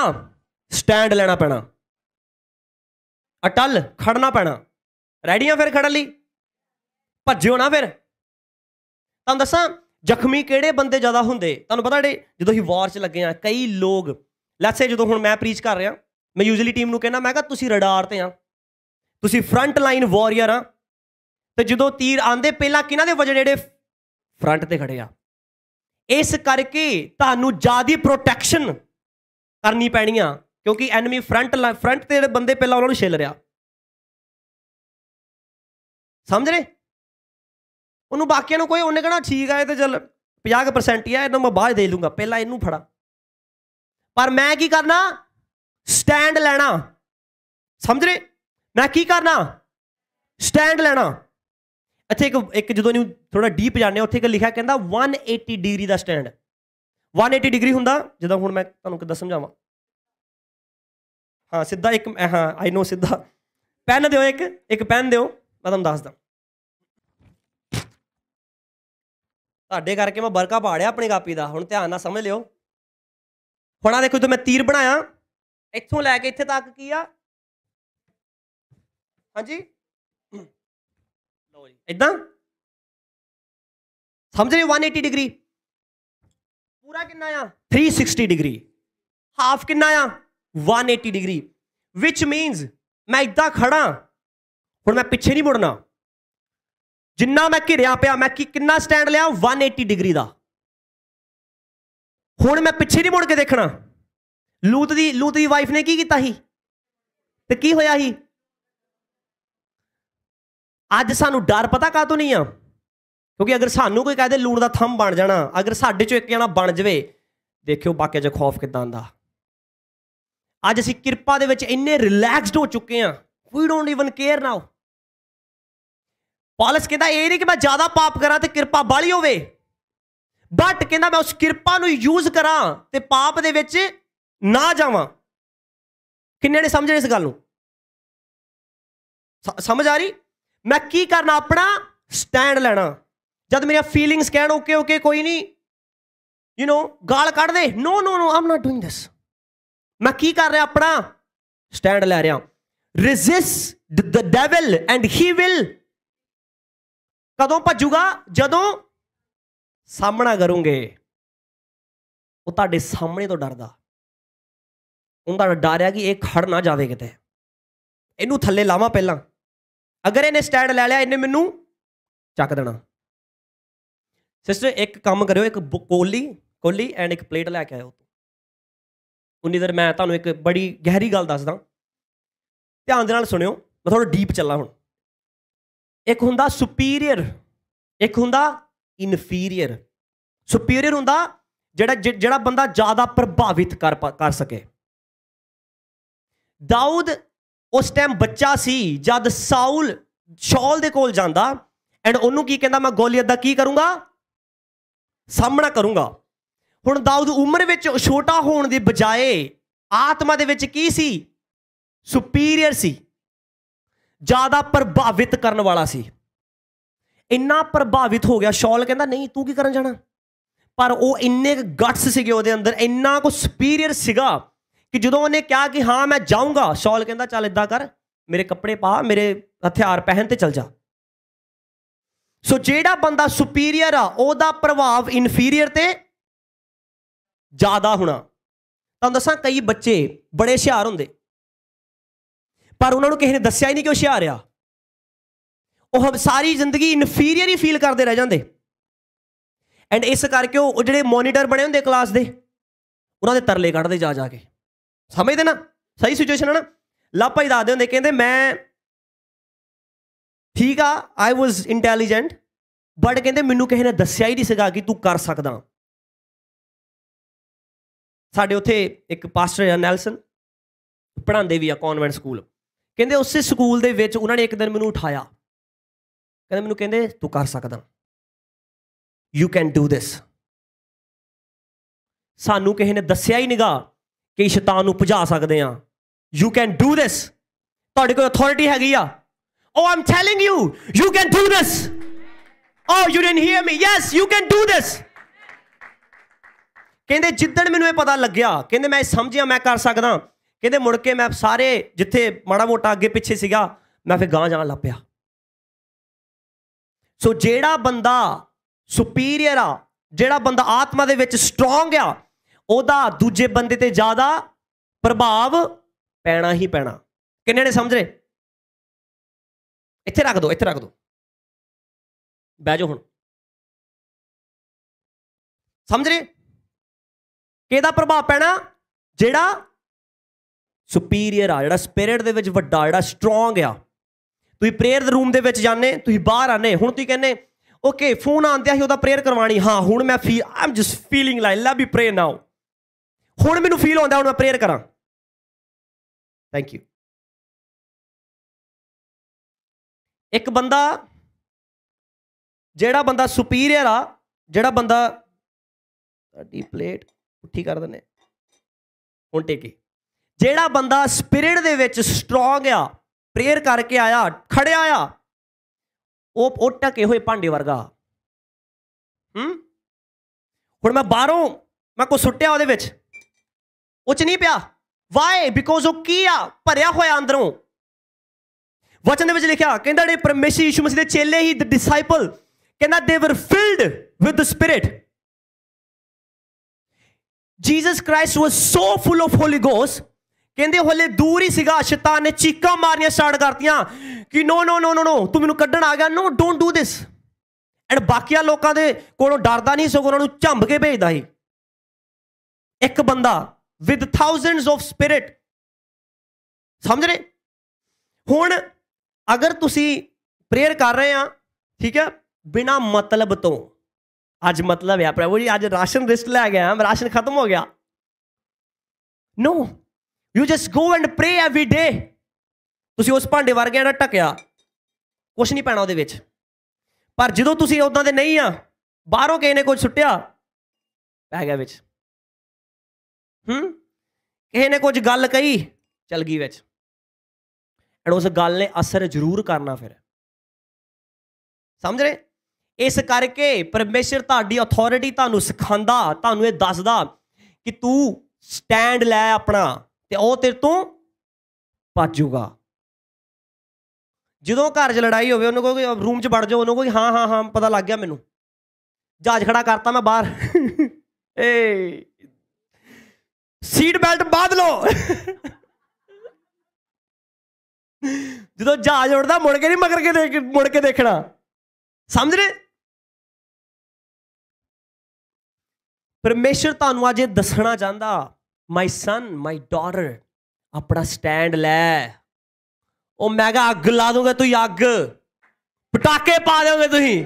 ਸਟੈਂਡ ਲੈਣਾ ਪੈਣਾ ਅਟਲ ਖੜਨਾ ਪੈਣਾ ਰੈਡੀਆਂ ਫਿਰ ਖੜਨ ਲਈ ਭੱਜਿਓ ਨਾ ਫਿਰ ਤੁਹਾਨੂੰ ਦੱਸਾਂ ਜ਼ਖਮੀ ਕਿਹੜੇ ਬੰਦੇ ਜ਼ਿਆਦਾ ਹੁੰਦੇ ਤੁਹਾਨੂੰ ਪਤਾ ਜਿਹੜੇ ਜਦੋਂ ਅਸੀਂ ਵਾਰ 'ਚ ਲੱਗੇ ਆ ਕਈ ਲੋਕ ਲੈਟਸ ਸੇ ਜਦੋਂ ਹੁਣ ਮੈਂ ਪ੍ਰੀਚ ਕਰ ਰਿਹਾ ਮੈਂ ਯੂਜੂਲੀ ਟੀਮ ਨੂੰ ਕਹਿੰਦਾ ਮੈਂ ਕਹਾ ਤੁਸੀਂ ਰਡਾਰ ਤੇ ਆ ਤੁਸੀਂ ਫਰੰਟ ਲਾਈਨ ਵਾਰੀਅਰ ਆ ਤੇ ਜਦੋਂ ਤੀਰ ਆਂਦੇ ਪਹਿਲਾਂ ਕਿਹਨਾਂ ਦੇ ਵਜੇ ਜਿਹੜੇ ਫਰੰਟ ਤੇ ਖੜੇ ਆ ਇਸ ਕਰਕੇ ਤੁਹਾਨੂੰ ਜਿਆਦੀ ਪ੍ਰੋਟੈਕਸ਼ਨ ਕਰਨੀ ਪੈਣੀ ਆ ਕਿਉਂਕਿ ਐਨਮੀ ਫਰੰਟ ਫਰੰਟ ਤੇ ਜਿਹੜੇ ਬੰਦੇ ਪਹਿਲਾਂ ਉਹਨਾਂ ਨੂੰ ਛਿਲ ਰਿਹਾ ਸਮਝ ਰਹੇ ਉਹਨੂੰ ਬਾਕੀਆਂ ਨੂੰ ਕੋਈ ਉਹਨੇ ਕਹਣਾ ਠੀਕ ਆ ਇਹ ਤੇ ਚੱਲ 50% ਆ ਇਹਨੂੰ ਮੈਂ ਬਾਅਦ ਦੇ ਲੂੰਗਾ ਪਹਿਲਾਂ ਇਹਨੂੰ ਫੜਾ ਪਰ ਮੈਂ ਕੀ ਕਰਨਾ ਸਟੈਂਡ ਲੈਣਾ ਸਮਝ ਰਹੇ ਮੈਂ ਕੀ ਕਰਨਾ ਸਟੈਂਡ ਲੈਣਾ ਇੱਥੇ ਇੱਕ ਇੱਕ ਜਦੋਂ ਨੂੰ ਥੋੜਾ ਡੀਪ ਜਾਣਦੇ ਉੱਥੇ ਇੱਕ ਲਿਖਿਆ ਕਹਿੰਦਾ 180 ਡਿਗਰੀ ਦਾ ਸਟੈਂਡ 180 ਡਿਗਰੀ ਹੁੰਦਾ ਜਦੋਂ ਹੁਣ ਮੈਂ ਤੁਹਾਨੂੰ ਕਿੱਦਾਂ ਸਮਝਾਵਾਂ ਹਾਂ ਸਿੱਧਾ ਇੱਕ ਹਾਂ ਆਈ نو ਸਿੱਧਾ ਪੈਨ ਦਿਓ ਇੱਕ ਇੱਕ ਪੈਨ ਦਿਓ ਮੈਂ ਤੁਹਾਨੂੰ ਦੱਸਦਾ ਤੁਹਾਡੇ ਕਰਕੇ ਮੈਂ ਬਰਕਾ ਪਾੜਿਆ ਆਪਣੀ ਕਾਪੀ ਦਾ ਹੁਣ ਧਿਆਨ ਨਾਲ ਸਮਝ ਲਿਓ ਹੁਣ ਆ ਦੇਖੋ ਜਦੋਂ ਮੈਂ ਤੀਰ ਬਣਾਇਆ ਇੱਥੋਂ ਲੈ ਕੇ ਇੱਥੇ ਤੱਕ ਕੀ ਆ ਹਾਂਜੀ ਲਓ ਜੀ ਇਦਾਂ ਸਮਝ ਰਹੇ 180 ਡਿਗਰੀ ਪੂਰਾ ਕਿੰਨਾ ਆ 360 ਡਿਗਰੀ ਹਾਫ ਕਿੰਨਾ ਆ 180 ਡਿਗਰੀ which means ਮੈਂ ਇਦਾਂ ਖੜਾ ਹੁਣ ਮੈਂ ਪਿੱਛੇ ਨਹੀਂ ਮੁੜਨਾ ਜਿੰਨਾ ਮੈਂ ਘਿਰਿਆ ਪਿਆ ਮੈਂ ਕਿੰਨਾ ਸਟੈਂਡ ਲਿਆ 180 ਡਿਗਰੀ ਦਾ ਹੁਣ ਮੈਂ ਪਿੱਛੇ ਨਹੀਂ ਮੁੜ ਕੇ ਦੇਖਣਾ ਲੂਤ ਦੀ ਲੂਤ ਦੀ ਵਾਈਫ ਨੇ ਕੀ ਕੀਤਾ ਸੀ ਤੇ ਕੀ ਹੋਇਆ ਸੀ ਅੱਜ ਸਾਨੂੰ ਡਰ ਪਤਾ ਕਾਤੋਂ ਨਹੀਂ ਆ ਕਿਉਂਕਿ ਅਗਰ ਸਾਨੂੰ ਕੋਈ ਕਹਦੇ ਲੂਣ ਦਾ ਥੰਮ ਬਣ ਜਾਣਾ ਅਗਰ ਸਾਡੇ ਚੋਂ ਇੱਕ ਜਣਾ ਬਣ ਜਵੇ ਦੇਖਿਓ ਬਾਕੀ ਜੇ ਖੌਫ ਕਿਦਾਂ ਦਾ ਅੱਜ ਅਸੀਂ ਕਿਰਪਾ ਦੇ ਵਿੱਚ ਇੰਨੇ ਰਿਲੈਕਸਡ ਹੋ ਚੁੱਕੇ ਆ we don't even care now Paulus ਕਹਿੰਦਾ ਇਹ ਨਹੀਂ ਕਿ ਮੈਂ ਜ਼ਿਆਦਾ ਪਾਪ ਕਰਾਂ ਤੇ ਕਿਰਪਾ ਬਾਲੀ ਹੋਵੇ ਬਟ ਕਹਿੰਦਾ ਮੈਂ ਉਸ ਕਿਰਪਾ ਨੂੰ ਯੂਜ਼ ਕਰਾਂ ਤੇ ਪਾਪ ਦੇ ਵਿੱਚ ਨਾ ਜਾਵਾਂ ਕਿੰਨੇ ਨੇ ਸਮਝੇ ਇਸ ਗੱਲ ਨੂੰ ਸਮਝ ਆ ਰਹੀ ਮੈਂ ਕੀ ਕਰਨਾ ਆਪਣਾ ਸਟੈਂਡ ਲੈਣਾ ਜਦ ਮੇਰੀਆਂ ਫੀਲਿੰਗਸ ਕਹਿਣ ਓਕੇ ਓਕੇ ਕੋਈ ਨਹੀਂ ਯੂ نو ਗਾਲ ਕੱਢ ਦੇ ਨੋ ਨੋ ਨੋ ਆਮ ਨਾਟ ਡੂਇੰਗ ਦਿਸ ਮੈਂ ਕੀ ਕਰ ਰਿਹਾ ਆਪਣਾ ਸਟੈਂਡ ਲੈ ਰਿਹਾ resist the devil and he will ਕਦੋਂ ਭੱਜੂਗਾ ਜਦੋਂ ਸਾਹਮਣਾ ਕਰੋਗੇ ਉਹ ਤੁਹਾਡੇ ਸਾਹਮਣੇ ਤੋਂ ਡਰਦਾ ਉਹਦਾ ਡਰ ਡਾਰਿਆ ਕਿ ਇਹ ਖੜ ਨਾ ਜਾਵੇ ਕਿਤੇ ਇਹਨੂੰ ਥੱਲੇ ਲਾਵਾਂ ਪਹਿਲਾਂ ਅਗਰ ਇਹਨੇ ਸਟੈਂਡ ਲੈ ਲਿਆ ਇਹਨੇ ਮੈਨੂੰ ਚੱਕ ਦੇਣਾ ਸਿਸਟਰ ਇੱਕ ਕੰਮ ਕਰਿਓ ਇੱਕ ਕੋਲੀ ਕੋਲੀ ਐਂਡ ਇੱਕ ਪਲੇਟ ਲੈ ਕੇ ਆਇਓ ਉਨੀ ਦਰ ਮੈਂ ਤੁਹਾਨੂੰ ਇੱਕ ਬੜੀ ਗਹਿਰੀ ਗੱਲ ਦੱਸਦਾ ਧਿਆਨ ਦੇ ਨਾਲ ਸੁਣਿਓ ਮੈਂ ਥੋੜਾ ਡੀਪ ਚੱਲਾਂ ਹੁਣ ਇੱਕ ਹੁੰਦਾ ਸੁਪੀਰੀਅਰ ਇੱਕ ਹੁੰਦਾ ਇਨਫੀਰੀਅਰ ਸੁਪੀਰੀਅਰ ਹੁੰਦਾ ਜਿਹੜਾ ਜਿਹੜਾ ਬੰਦਾ ਜ਼ਿਆਦਾ ਪ੍ਰਭਾਵਿਤ ਕਰ ਕਰ ਸਕੇ ਦਾਊਦ ਉਸ ਟਾਈਮ ਬੱਚਾ ਸੀ ਜਦ ਸਾਊਲ ਸ਼ੌਲ ਦੇ ਕੋਲ ਜਾਂਦਾ ਐਂਡ ਉਹਨੂੰ ਕੀ ਕਹਿੰਦਾ ਮੈਂ ਗੋਲੀਅਤ ਦਾ ਕੀ ਕਰੂੰਗਾ ਸਾਹਮਣਾ ਕਰੂੰਗਾ ਹੁਣ ਦਾਊਦ ਉਮਰ ਵਿੱਚ ਛੋਟਾ ਹੋਣ ਦੀ ਬਜਾਏ ਆਤਮਾ ਦੇ ਵਿੱਚ ਕੀ ਸੀ ਸੁਪੀਰੀਅਰ ਸੀ ਜ਼ਿਆਦਾ ਪ੍ਰਭਾਵਿਤ ਕਰਨ ਵਾਲਾ ਸੀ ਇੰਨਾ ਪ੍ਰਭਾਵਿਤ ਹੋ ਗਿਆ ਸ਼ੌਲ ਕਹਿੰਦਾ ਨਹੀਂ ਤੂੰ ਕੀ ਕਰਨ ਜਾਣਾ ਪਰ ਉਹ ਇੰਨੇ ਗਟਸ ਸੀਗੇ ਉਹਦੇ ਅੰਦਰ ਇੰਨਾ ਕੋ ਸੁਪੀਰੀਅਰ ਸੀਗਾ ਕਿ ਜਦੋਂ ਉਹਨੇ ਕਿਹਾ ਕਿ ਹਾਂ ਮੈਂ ਜਾਊਂਗਾ ਸ਼ੌਲ ਕਹਿੰਦਾ ਚੱਲ ਇਦਾਂ ਕਰ ਮੇਰੇ ਕੱਪੜੇ ਪਾ ਮੇਰੇ ਹਥਿਆਰ ਪਹਿਨ ਤੇ ਚੱਲ ਜਾ ਸੋ ਜਿਹੜਾ ਬੰਦਾ ਸੁਪੀਰੀਅਰ ਆ ਉਹਦਾ ਪ੍ਰਭਾਵ ਇਨਫੀਰੀਅਰ ਤੇ ਜ਼ਿਆਦਾ ਹੋਣਾ ਤੁਹਾਨੂੰ ਦੱਸਾਂ ਕਈ ਬੱਚੇ ਬੜੇ ਹੁਸ਼ਿਆਰ ਹੁੰਦੇ ਪਰ ਉਹਨਾਂ ਨੂੰ ਕਿਸੇ ਨੇ ਦੱਸਿਆ ਹੀ ਨਹੀਂ ਕਿ ਉਹ ਹੁਸ਼ਿਆਰ ਆ ਉਹ ਸਾਰੀ ਜ਼ਿੰਦਗੀ ਇਨਫੀਰੀਅਰ ਹੀ ਫੀਲ ਕਰਦੇ ਰਹਿ ਜਾਂਦੇ ਐਂਡ ਇਸ ਕਰਕੇ ਉਹ ਜਿਹੜੇ ਮੋਨੀਟਰ ਬਣੇ ਹੁੰਦੇ ਕਲਾਸ ਦੇ ਉਹਨਾਂ ਦੇ ਤਰਲੇ ਕੱਢਦੇ ਜਾ ਜਾ ਕੇ ਸਮਝਦੇ ਨਾ ਸਹੀ ਸਿਚੁਏਸ਼ਨ ਹੈ ਨਾ ਲਾ ਭਾਈ ਦੱਸਦੇ ਹੁੰਦੇ ਕਹਿੰਦੇ ਮੈਂ ਠੀਕ ਆ ਆਈ ਵਾਸ ਇੰਟੈਲੀਜੈਂਟ ਬਟ ਕਹਿੰਦੇ ਮੈਨੂੰ ਕਿਸੇ ਨੇ ਦੱਸਿਆ ਹੀ ਨਹੀਂ ਸੀਗਾ ਕਿ ਤੂੰ ਕਰ ਸਕਦਾ ਸਾਡੇ ਉੱਥੇ ਇੱਕ ਪਾਸਟਰ ਹੈ ਨੈਲਸਨ ਪੜਾਉਂਦੇ ਵੀ ਆ ਕਨਵੈਂਟ ਸਕੂਲ ਕਹਿੰਦੇ ਉਸੇ ਸਕੂਲ ਦੇ ਵਿੱਚ ਉਹਨਾਂ ਨੇ ਇੱਕ ਦਿਨ ਮੈਨੂੰ ਉਠਾਇਆ ਕਹਿੰਦੇ ਮੈਨੂੰ ਕਹਿੰਦੇ ਤੂੰ ਕਰ ਸਕਦਾ ਯੂ ਕੈਨ ਡੂ ਥਿਸ ਸਾਨੂੰ ਕਿਸੇ ਨੇ ਦੱਸਿਆ ਹੀ ਨਹੀਂਗਾ ਕਿ ਸ਼ੈਤਾਨ ਨੂੰ ਭਜਾ ਸਕਦੇ ਆ ਯੂ ਕੈਨ ਡੂ ਥਿਸ ਤੁਹਾਡੇ ਕੋਲ ਅਥਾਰਟੀ ਹੈਗੀ ਆ oh I'm telling you you can do this oh you didn't hear me yes you can do this ਕਹਿੰਦੇ ਜਿੱਦਣ ਮੈਨੂੰ ਇਹ ਪਤਾ ਲੱਗਿਆ ਕਹਿੰਦੇ ਮੈਂ ਸਮਝਿਆ ਮੈਂ ਕਰ ਸਕਦਾ ਕਹਿੰਦੇ ਮੁੜ ਕੇ ਮੈਂ ਸਾਰੇ ਜਿੱਥੇ ਮਾੜਾ ਮੋਟਾ ਅੱਗੇ ਪਿੱਛੇ ਸੀਗਾ ਮੈਂ ਫੇਰ ਗਾਂ ਜਾਣ ਲੱਪਿਆ ਸੋ ਜਿਹੜਾ ਬੰਦਾ ਸੁਪੀਰੀਅਰ ਆ ਜਿਹੜਾ ਬੰਦਾ ਆਤਮਾ ਦੇ ਵਿੱਚ ਸਟਰੋਂਗ ਆ ਉਹਦਾ ਦੂਜੇ ਬੰਦੇ ਤੇ ਜ਼ਿਆਦਾ ਪ੍ਰਭਾਵ ਪੈਣਾ ਹੀ ਪੈਣਾ ਕਿੰਨੇ ਨੇ ਸਮਝ ਰਹੇ ਇੱਥੇ ਰੱਖ ਦਿਓ ਇੱਥੇ ਰੱਖ ਦਿਓ ਬਹਿ ਜਾਓ ਹੁਣ ਸਮਝ ਰਹੇ ਕਿਹਦਾ ਪ੍ਰਭਾਵ ਪੈਣਾ ਜਿਹੜਾ ਸੁਪੀਰੀਅਰ ਆ ਜਿਹੜਾ ਸਪਿਰਿਟ ਦੇ ਵਿੱਚ ਵੱਡਾ ਜਿਹੜਾ ਸਟਰੋਂਗ ਆ ਤੁਸੀਂ ਪ੍ਰੇਅਰ ਦੇ ਰੂਮ ਦੇ ਵਿੱਚ ਜਾਣੇ ਤੁਸੀਂ ਬਾਹਰ ਆਨੇ ਹੁਣ ਤੁਸੀਂ ਕਹਿੰਨੇ ਓਕੇ ਫੋਨ ਆਂਦਿਆ ਸੀ ਉਹਦਾ ਪ੍ਰੇਅਰ ਕਰਵਾਣੀ ਹਾਂ ਹੁਣ ਮੈਂ ਫੀ I'm just feeling like love you pray now ਹੁਣ ਮੈਨੂੰ ਫੀਲ ਹੁੰਦਾ ਹੁਣ ਮੈਂ ਪ੍ਰੇਅਰ ਕਰਾਂ ਥੈਂਕ ਯੂ ਇੱਕ ਬੰਦਾ ਜਿਹੜਾ ਬੰਦਾ ਸੁਪੀਰੀਅਰ ਆ ਜਿਹੜਾ ਬੰਦਾ ਤੁਹਾਡੀ ਪਲੇਟ ਉੱਠੀ ਕਰ ਦਨੇ ਹੁਣ ਟੇਕੀ ਜਿਹੜਾ ਬੰਦਾ ਸਪਿਰਿਟ ਦੇ ਵਿੱਚ ਸਟਰੋਂਗ ਆ ਪ੍ਰੇਅਰ ਕਰਕੇ ਆਇਆ ਖੜਿਆ ਆ ਉਹ ਉਹ ਟਕੇ ਹੋਏ ਭਾਂਡੇ ਵਰਗਾ ਹੂੰ ਹੁਣ ਮੈਂ ਬਾਹਰੋਂ ਮੈਂ ਕੋ ਸੁੱਟਿਆ ਉਹਦੇ ਵਿੱਚ ਉਹ ਚ ਨਹੀਂ ਪਿਆ ਵਾਈ ਬਿਕੋਜ਼ ਉਹ ਕੀ ਆ ਭਰਿਆ ਹੋਇਆ ਅੰਦਰੋਂ ਵਚਨ ਦੇ ਵਿੱਚ ਲਿਖਿਆ ਕਹਿੰਦਾ ਜਿਹੜੇ ਪਰਮੇਸ਼ਰ ਯਿਸੂ ਮਸੀਹ ਦੇ ਚੇਲੇ ਹੀ ਦ ਡਿਸਾਈਪਲ ਕਹਿੰਦਾ they were filled with the spirit Jesus Christ was so full of Holy Ghost ਕਹਿੰਦੇ ਹਲੇ ਦੂਰ ਹੀ ਸੀਗਾ ਸ਼ੈਤਾਨ ਨੇ ਚੀਕਾਂ ਮਾਰਨੀਆਂ ਸਟਾਰਟ ਕਰਤੀਆਂ ਕਿ ਨੋ ਨੋ ਨੋ ਨੋ ਨੋ ਤੂੰ ਮੈਨੂੰ ਕੱਢਣ ਆ ਗਿਆ no don't do this and ਬਾਕੀਆਂ ਲੋਕਾਂ ਦੇ ਕੋਲੋਂ ਡਰਦਾ ਨਹੀਂ ਸੋ ਉਹਨਾਂ ਨੂੰ ਝੰਬ ਕੇ ਭੇਜਦਾ ਸੀ ਇੱਕ ਬੰਦਾ ਵਿਦ ਥਾਊਜ਼ੈਂਡਸ ਆਫ ਸਪਿਰਿਟ ਸਮਝ ਰਹੇ ਹੁਣ ਅਗਰ ਤੁਸੀਂ ਪ੍ਰੇਅਰ ਕਰ ਰਹੇ ਆ ਠੀਕ ਹੈ ਬਿਨਾ ਮਤਲਬ ਤੋਂ ਅੱਜ ਮਤਲਬ ਹੈ ਪ੍ਰਭੂ ਜੀ ਅੱਜ ਰਾਸ਼ਨ ਰਿਸਟ ਲੈ ਗਿਆ ਮੈਂ ਰਾਸ਼ਨ ਖਤਮ ਹੋ ਗਿਆ no you just go and pray every day ਤੁਸੀਂ ਉਸ ਭਾਂਡੇ ਵਰਗੇ ਨਾ ਟਕਿਆ ਕੁਝ ਨਹੀਂ ਪੈਣਾ ਉਹਦੇ ਵਿੱਚ ਪਰ ਜਦੋਂ ਤੁਸੀਂ ਉਦਾਂ ਦੇ ਨਹੀਂ ਆ ਬਾਹਰੋਂ ਕਿਸੇ ਨੇ ਕੁਝ ਸੁੱਟਿਆ ਪੈ ਗਿਆ ਵਿੱਚ ਹੂੰ ਕਿਸੇ ਨੇ ਕੁਝ ਗੱਲ ਕਹੀ ਚਲ ਗਈ ਵਿੱਚ ਐਂਡ ਉਸ ਗੱਲ ਨੇ ਅਸਰ ਜ਼ਰੂਰ ਕਰਨਾ ਫਿਰ ਸਮਝ ਰਹੇ ਇਸ ਕਰਕੇ ਪਰਮੇਸ਼ਰ ਤੁਹਾਡੀ ਅਥਾਰਟੀ ਤੁਹਾਨੂੰ ਸਿਖਾਉਂਦਾ ਤੁਹਾਨੂੰ ਇਹ ਦੱਸਦਾ ਕਿ ਤੂੰ ਸਟੈਂਡ ਲੈ ਆਪਣਾ ਤੇ ਉਹ ਤੇਰੇ ਤੋਂ ਭੱਜੂਗਾ ਜਦੋਂ ਘਰ 'ਚ ਲੜਾਈ ਹੋਵੇ ਉਹਨੂੰ ਕੋਈ ਰੂਮ 'ਚ ਵੜ ਜਾ ਉਹਨੂੰ ਕੋਈ ਹਾਂ ਹਾਂ ਹਾਂ ਪਤਾ ਲੱਗ ਗਿਆ ਮੈਨੂੰ ਜਾਜ ਖੜਾ ਕਰਤਾ ਮੈਂ ਬਾਹਰ ਏ ਸੀਟ ਬੈਲਟ ਬਾਦ ਲਓ ਜਦੋਂ ਜਾਜ ਉੜਦਾ ਮੁੜ ਕੇ ਨਹੀਂ ਮਗਰ ਕੇ ਦੇਖ ਮੁੜ ਕੇ ਦੇਖਣਾ ਸਮਝ ਰਹੇ ਪਰਮੇਸ਼ਰ ਤੁਹਾਨੂੰ ਅੱਜ ਇਹ ਦੱਸਣਾ ਚਾਹੁੰਦਾ ਮਾਈ ਸਨ ਮਾਈ ਡਾਟਰ ਆਪਣਾ ਸਟੈਂਡ ਲੈ ਉਹ ਮੈਂ ਅੱਗ ਲਾ ਦੂੰਗਾ ਤੂੰ ਅੱਗ ਪਟਾਕੇ ਪਾ ਦੇਵੋਗੇ ਤੁਸੀਂ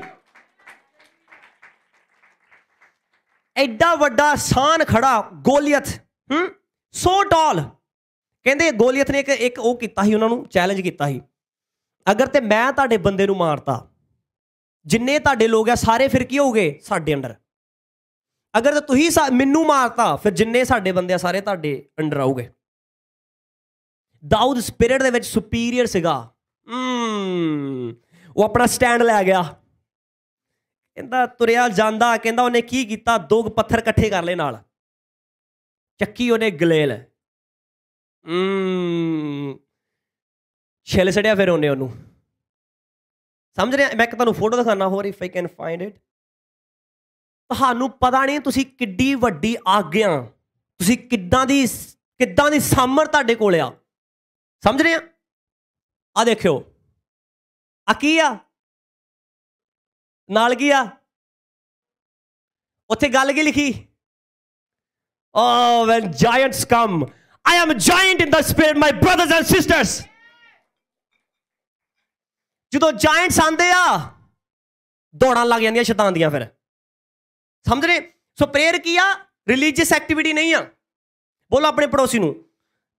ਐਡਾ ਵੱਡਾ ਸਾਨ ਖੜਾ ਗੋਲੀਅਤ ਹੂੰ ਸੋ ਟਾਲ ਕਹਿੰਦੇ ਗੋਲੀਅਤ ਨੇ ਇੱਕ ਇੱਕ ਉਹ ਕੀਤਾ ਸੀ ਉਹਨਾਂ ਨੂੰ ਚੈਲੰਜ ਕੀਤਾ ਸੀ ਅਗਰ ਤੇ ਮੈਂ ਤੁਹਾਡੇ ਬੰਦੇ ਨੂੰ ਮਾਰਤਾ ਜਿੰਨੇ ਤੁਹਾਡੇ ਲੋਗ ਆ ਸਾਰੇ ਫਿਰ ਕੀ ਹੋਗੇ ਸਾਡੇ ਅੰਡਰ ਅਗਰ ਤਾਂ ਤੁਸੀਂ ਮੈਨੂੰ ਮਾਰਤਾ ਫਿਰ ਜਿੰਨੇ ਸਾਡੇ ਬੰਦੇ ਆ ਸਾਰੇ ਤੁਹਾਡੇ ਅੰਡਰ ਆਉਗੇ ਦਾਊਦ ਸਪਿਰਿਟ ਦੇ ਵਿੱਚ ਸੁਪੀਰੀਅਰ ਸੀਗਾ ਉਹ ਆਪਣਾ ਸਟੈਂਡ ਲੈ ਗਿਆ ਕਹਿੰਦਾ ਤੁਰਿਆ ਜਾਂਦਾ ਕਹਿੰਦਾ ਉਹਨੇ ਕੀ ਕੀਤਾ ਦੋਗ ਪੱਥਰ ਇਕੱਠੇ ਕਰ ਲਏ ਨਾਲ ਚੱਕੀ ਉਹਨੇ ਗਲੇਲ ਛੇਲੇ ਸੜਿਆ ਫਿਰ ਉਹਨੇ ਉਹਨੂੰ ਸਮਝ ਰਿਹਾ ਮੈਂ ਇੱਕ ਤੁਹਾਨੂੰ ਫੋਟੋ ਦਿਖਾਣਾ ਹੋਰ if I can find it ਤੁਹਾਨੂੰ ਪਤਾ ਨਹੀਂ ਤੁਸੀਂ ਕਿੱਡੀ ਵੱਡੀ ਆਗਿਆ ਤੁਸੀਂ ਕਿੱਦਾਂ ਦੀ ਕਿੱਦਾਂ ਦੀ ਸਾਮਰ ਤੁਹਾਡੇ ਕੋਲ ਆ ਸਮਝ ਰਹੇ ਆ ਆ ਦੇਖਿਓ ਆ ਕੀ ਆ ਨਾਲ ਕੀ ਆ ਉੱਥੇ ਗੱਲ ਕੀ ਲਿਖੀ ਆ when giants come I am a giant in the spirit my brothers and sisters ਜਦੋਂ ਜਾਇੰਟਸ ਆਂਦੇ ਆ ਦੌੜਾਂ ਲੱਗ ਜਾਂਦੀਆਂ ਸ਼ੈਤਾਨ ਦੀਆਂ ਫਿਰ ਸਮਝ ਰਹੇ ਸੋ ਪ੍ਰੇਅਰ ਕੀ ਆ ਰਿਲੀਜੀਅਸ ਐਕਟੀਵਿਟੀ ਨਹੀਂ ਆ ਬੋਲੋ ਆਪਣੇ ਪੜੋਸੀ ਨੂੰ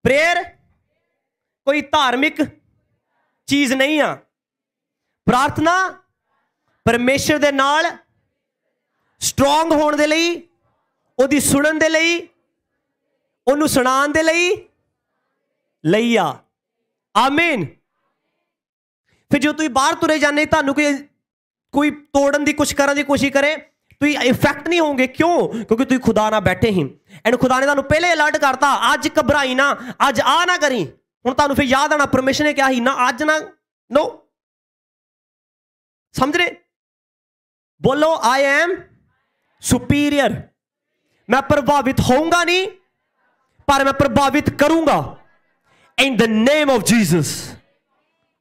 ਪ੍ਰੇਅਰ ਕੋਈ ਧਾਰਮਿਕ ਚੀਜ਼ ਨਹੀਂ ਆ ਪ੍ਰਾਰਥਨਾ ਪਰਮੇਸ਼ਰ ਦੇ ਨਾਲ ਸਟਰੋਂਗ ਹੋਣ ਦੇ ਲਈ ਉਹਦੀ ਸੁਣਨ ਦੇ ਲਈ ਉਹਨੂੰ ਸੁਣਾਉਣ ਦੇ ਲਈ ਲਈ ਆ ਆਮੀਨ ਫਿਰ ਜੋ ਤੁਸੀਂ ਬਾਹਰ ਤੁਰੇ ਜਾਂਦੇ ਤੁਹਾਨੂੰ ਕੋਈ ਕੋਈ ਤੋੜਨ ਦੀ ਕੁਛ ਕਰਨ ਦੀ ਕੋਸ਼ਿਸ਼ ਕਰੇ ਤੁਸੀਂ ਇਫੈਕਟ ਨਹੀਂ ਹੋਵੋਗੇ ਕਿਉਂ ਕਿਉਂਕਿ ਤੁਸੀਂ ਖੁਦਾ ਨਾਲ ਬੈਠੇ ਹੀ ਐਂਡ ਖੁਦਾ ਨੇ ਤੁਹਾਨੂੰ ਪਹਿਲੇ ਅਲਰਟ ਕਰਤਾ ਅੱਜ ਘਬਰਾਈ ਨਾ ਅੱਜ ਆ ਨਾ ਕਰੀ ਹੁਣ ਤੁਹਾਨੂੰ ਫਿਰ ਯਾਦ ਆਣਾ ਪਰਮੇਸ਼ਰ ਨੇ ਕਿਹਾ ਹੀ ਨਾ ਅੱਜ ਨਾ ਨੋ ਸਮਝ ਰਹੇ ਬੋਲੋ ਆਈ ਐਮ ਸੁਪੀਰੀਅਰ ਮੈਂ ਪ੍ਰਭਾਵਿਤ ਹੋਊਂਗਾ ਨਹੀਂ ਪਰ ਮੈਂ ਪ੍ਰਭਾਵਿਤ ਕਰੂੰਗਾ in the name of Jesus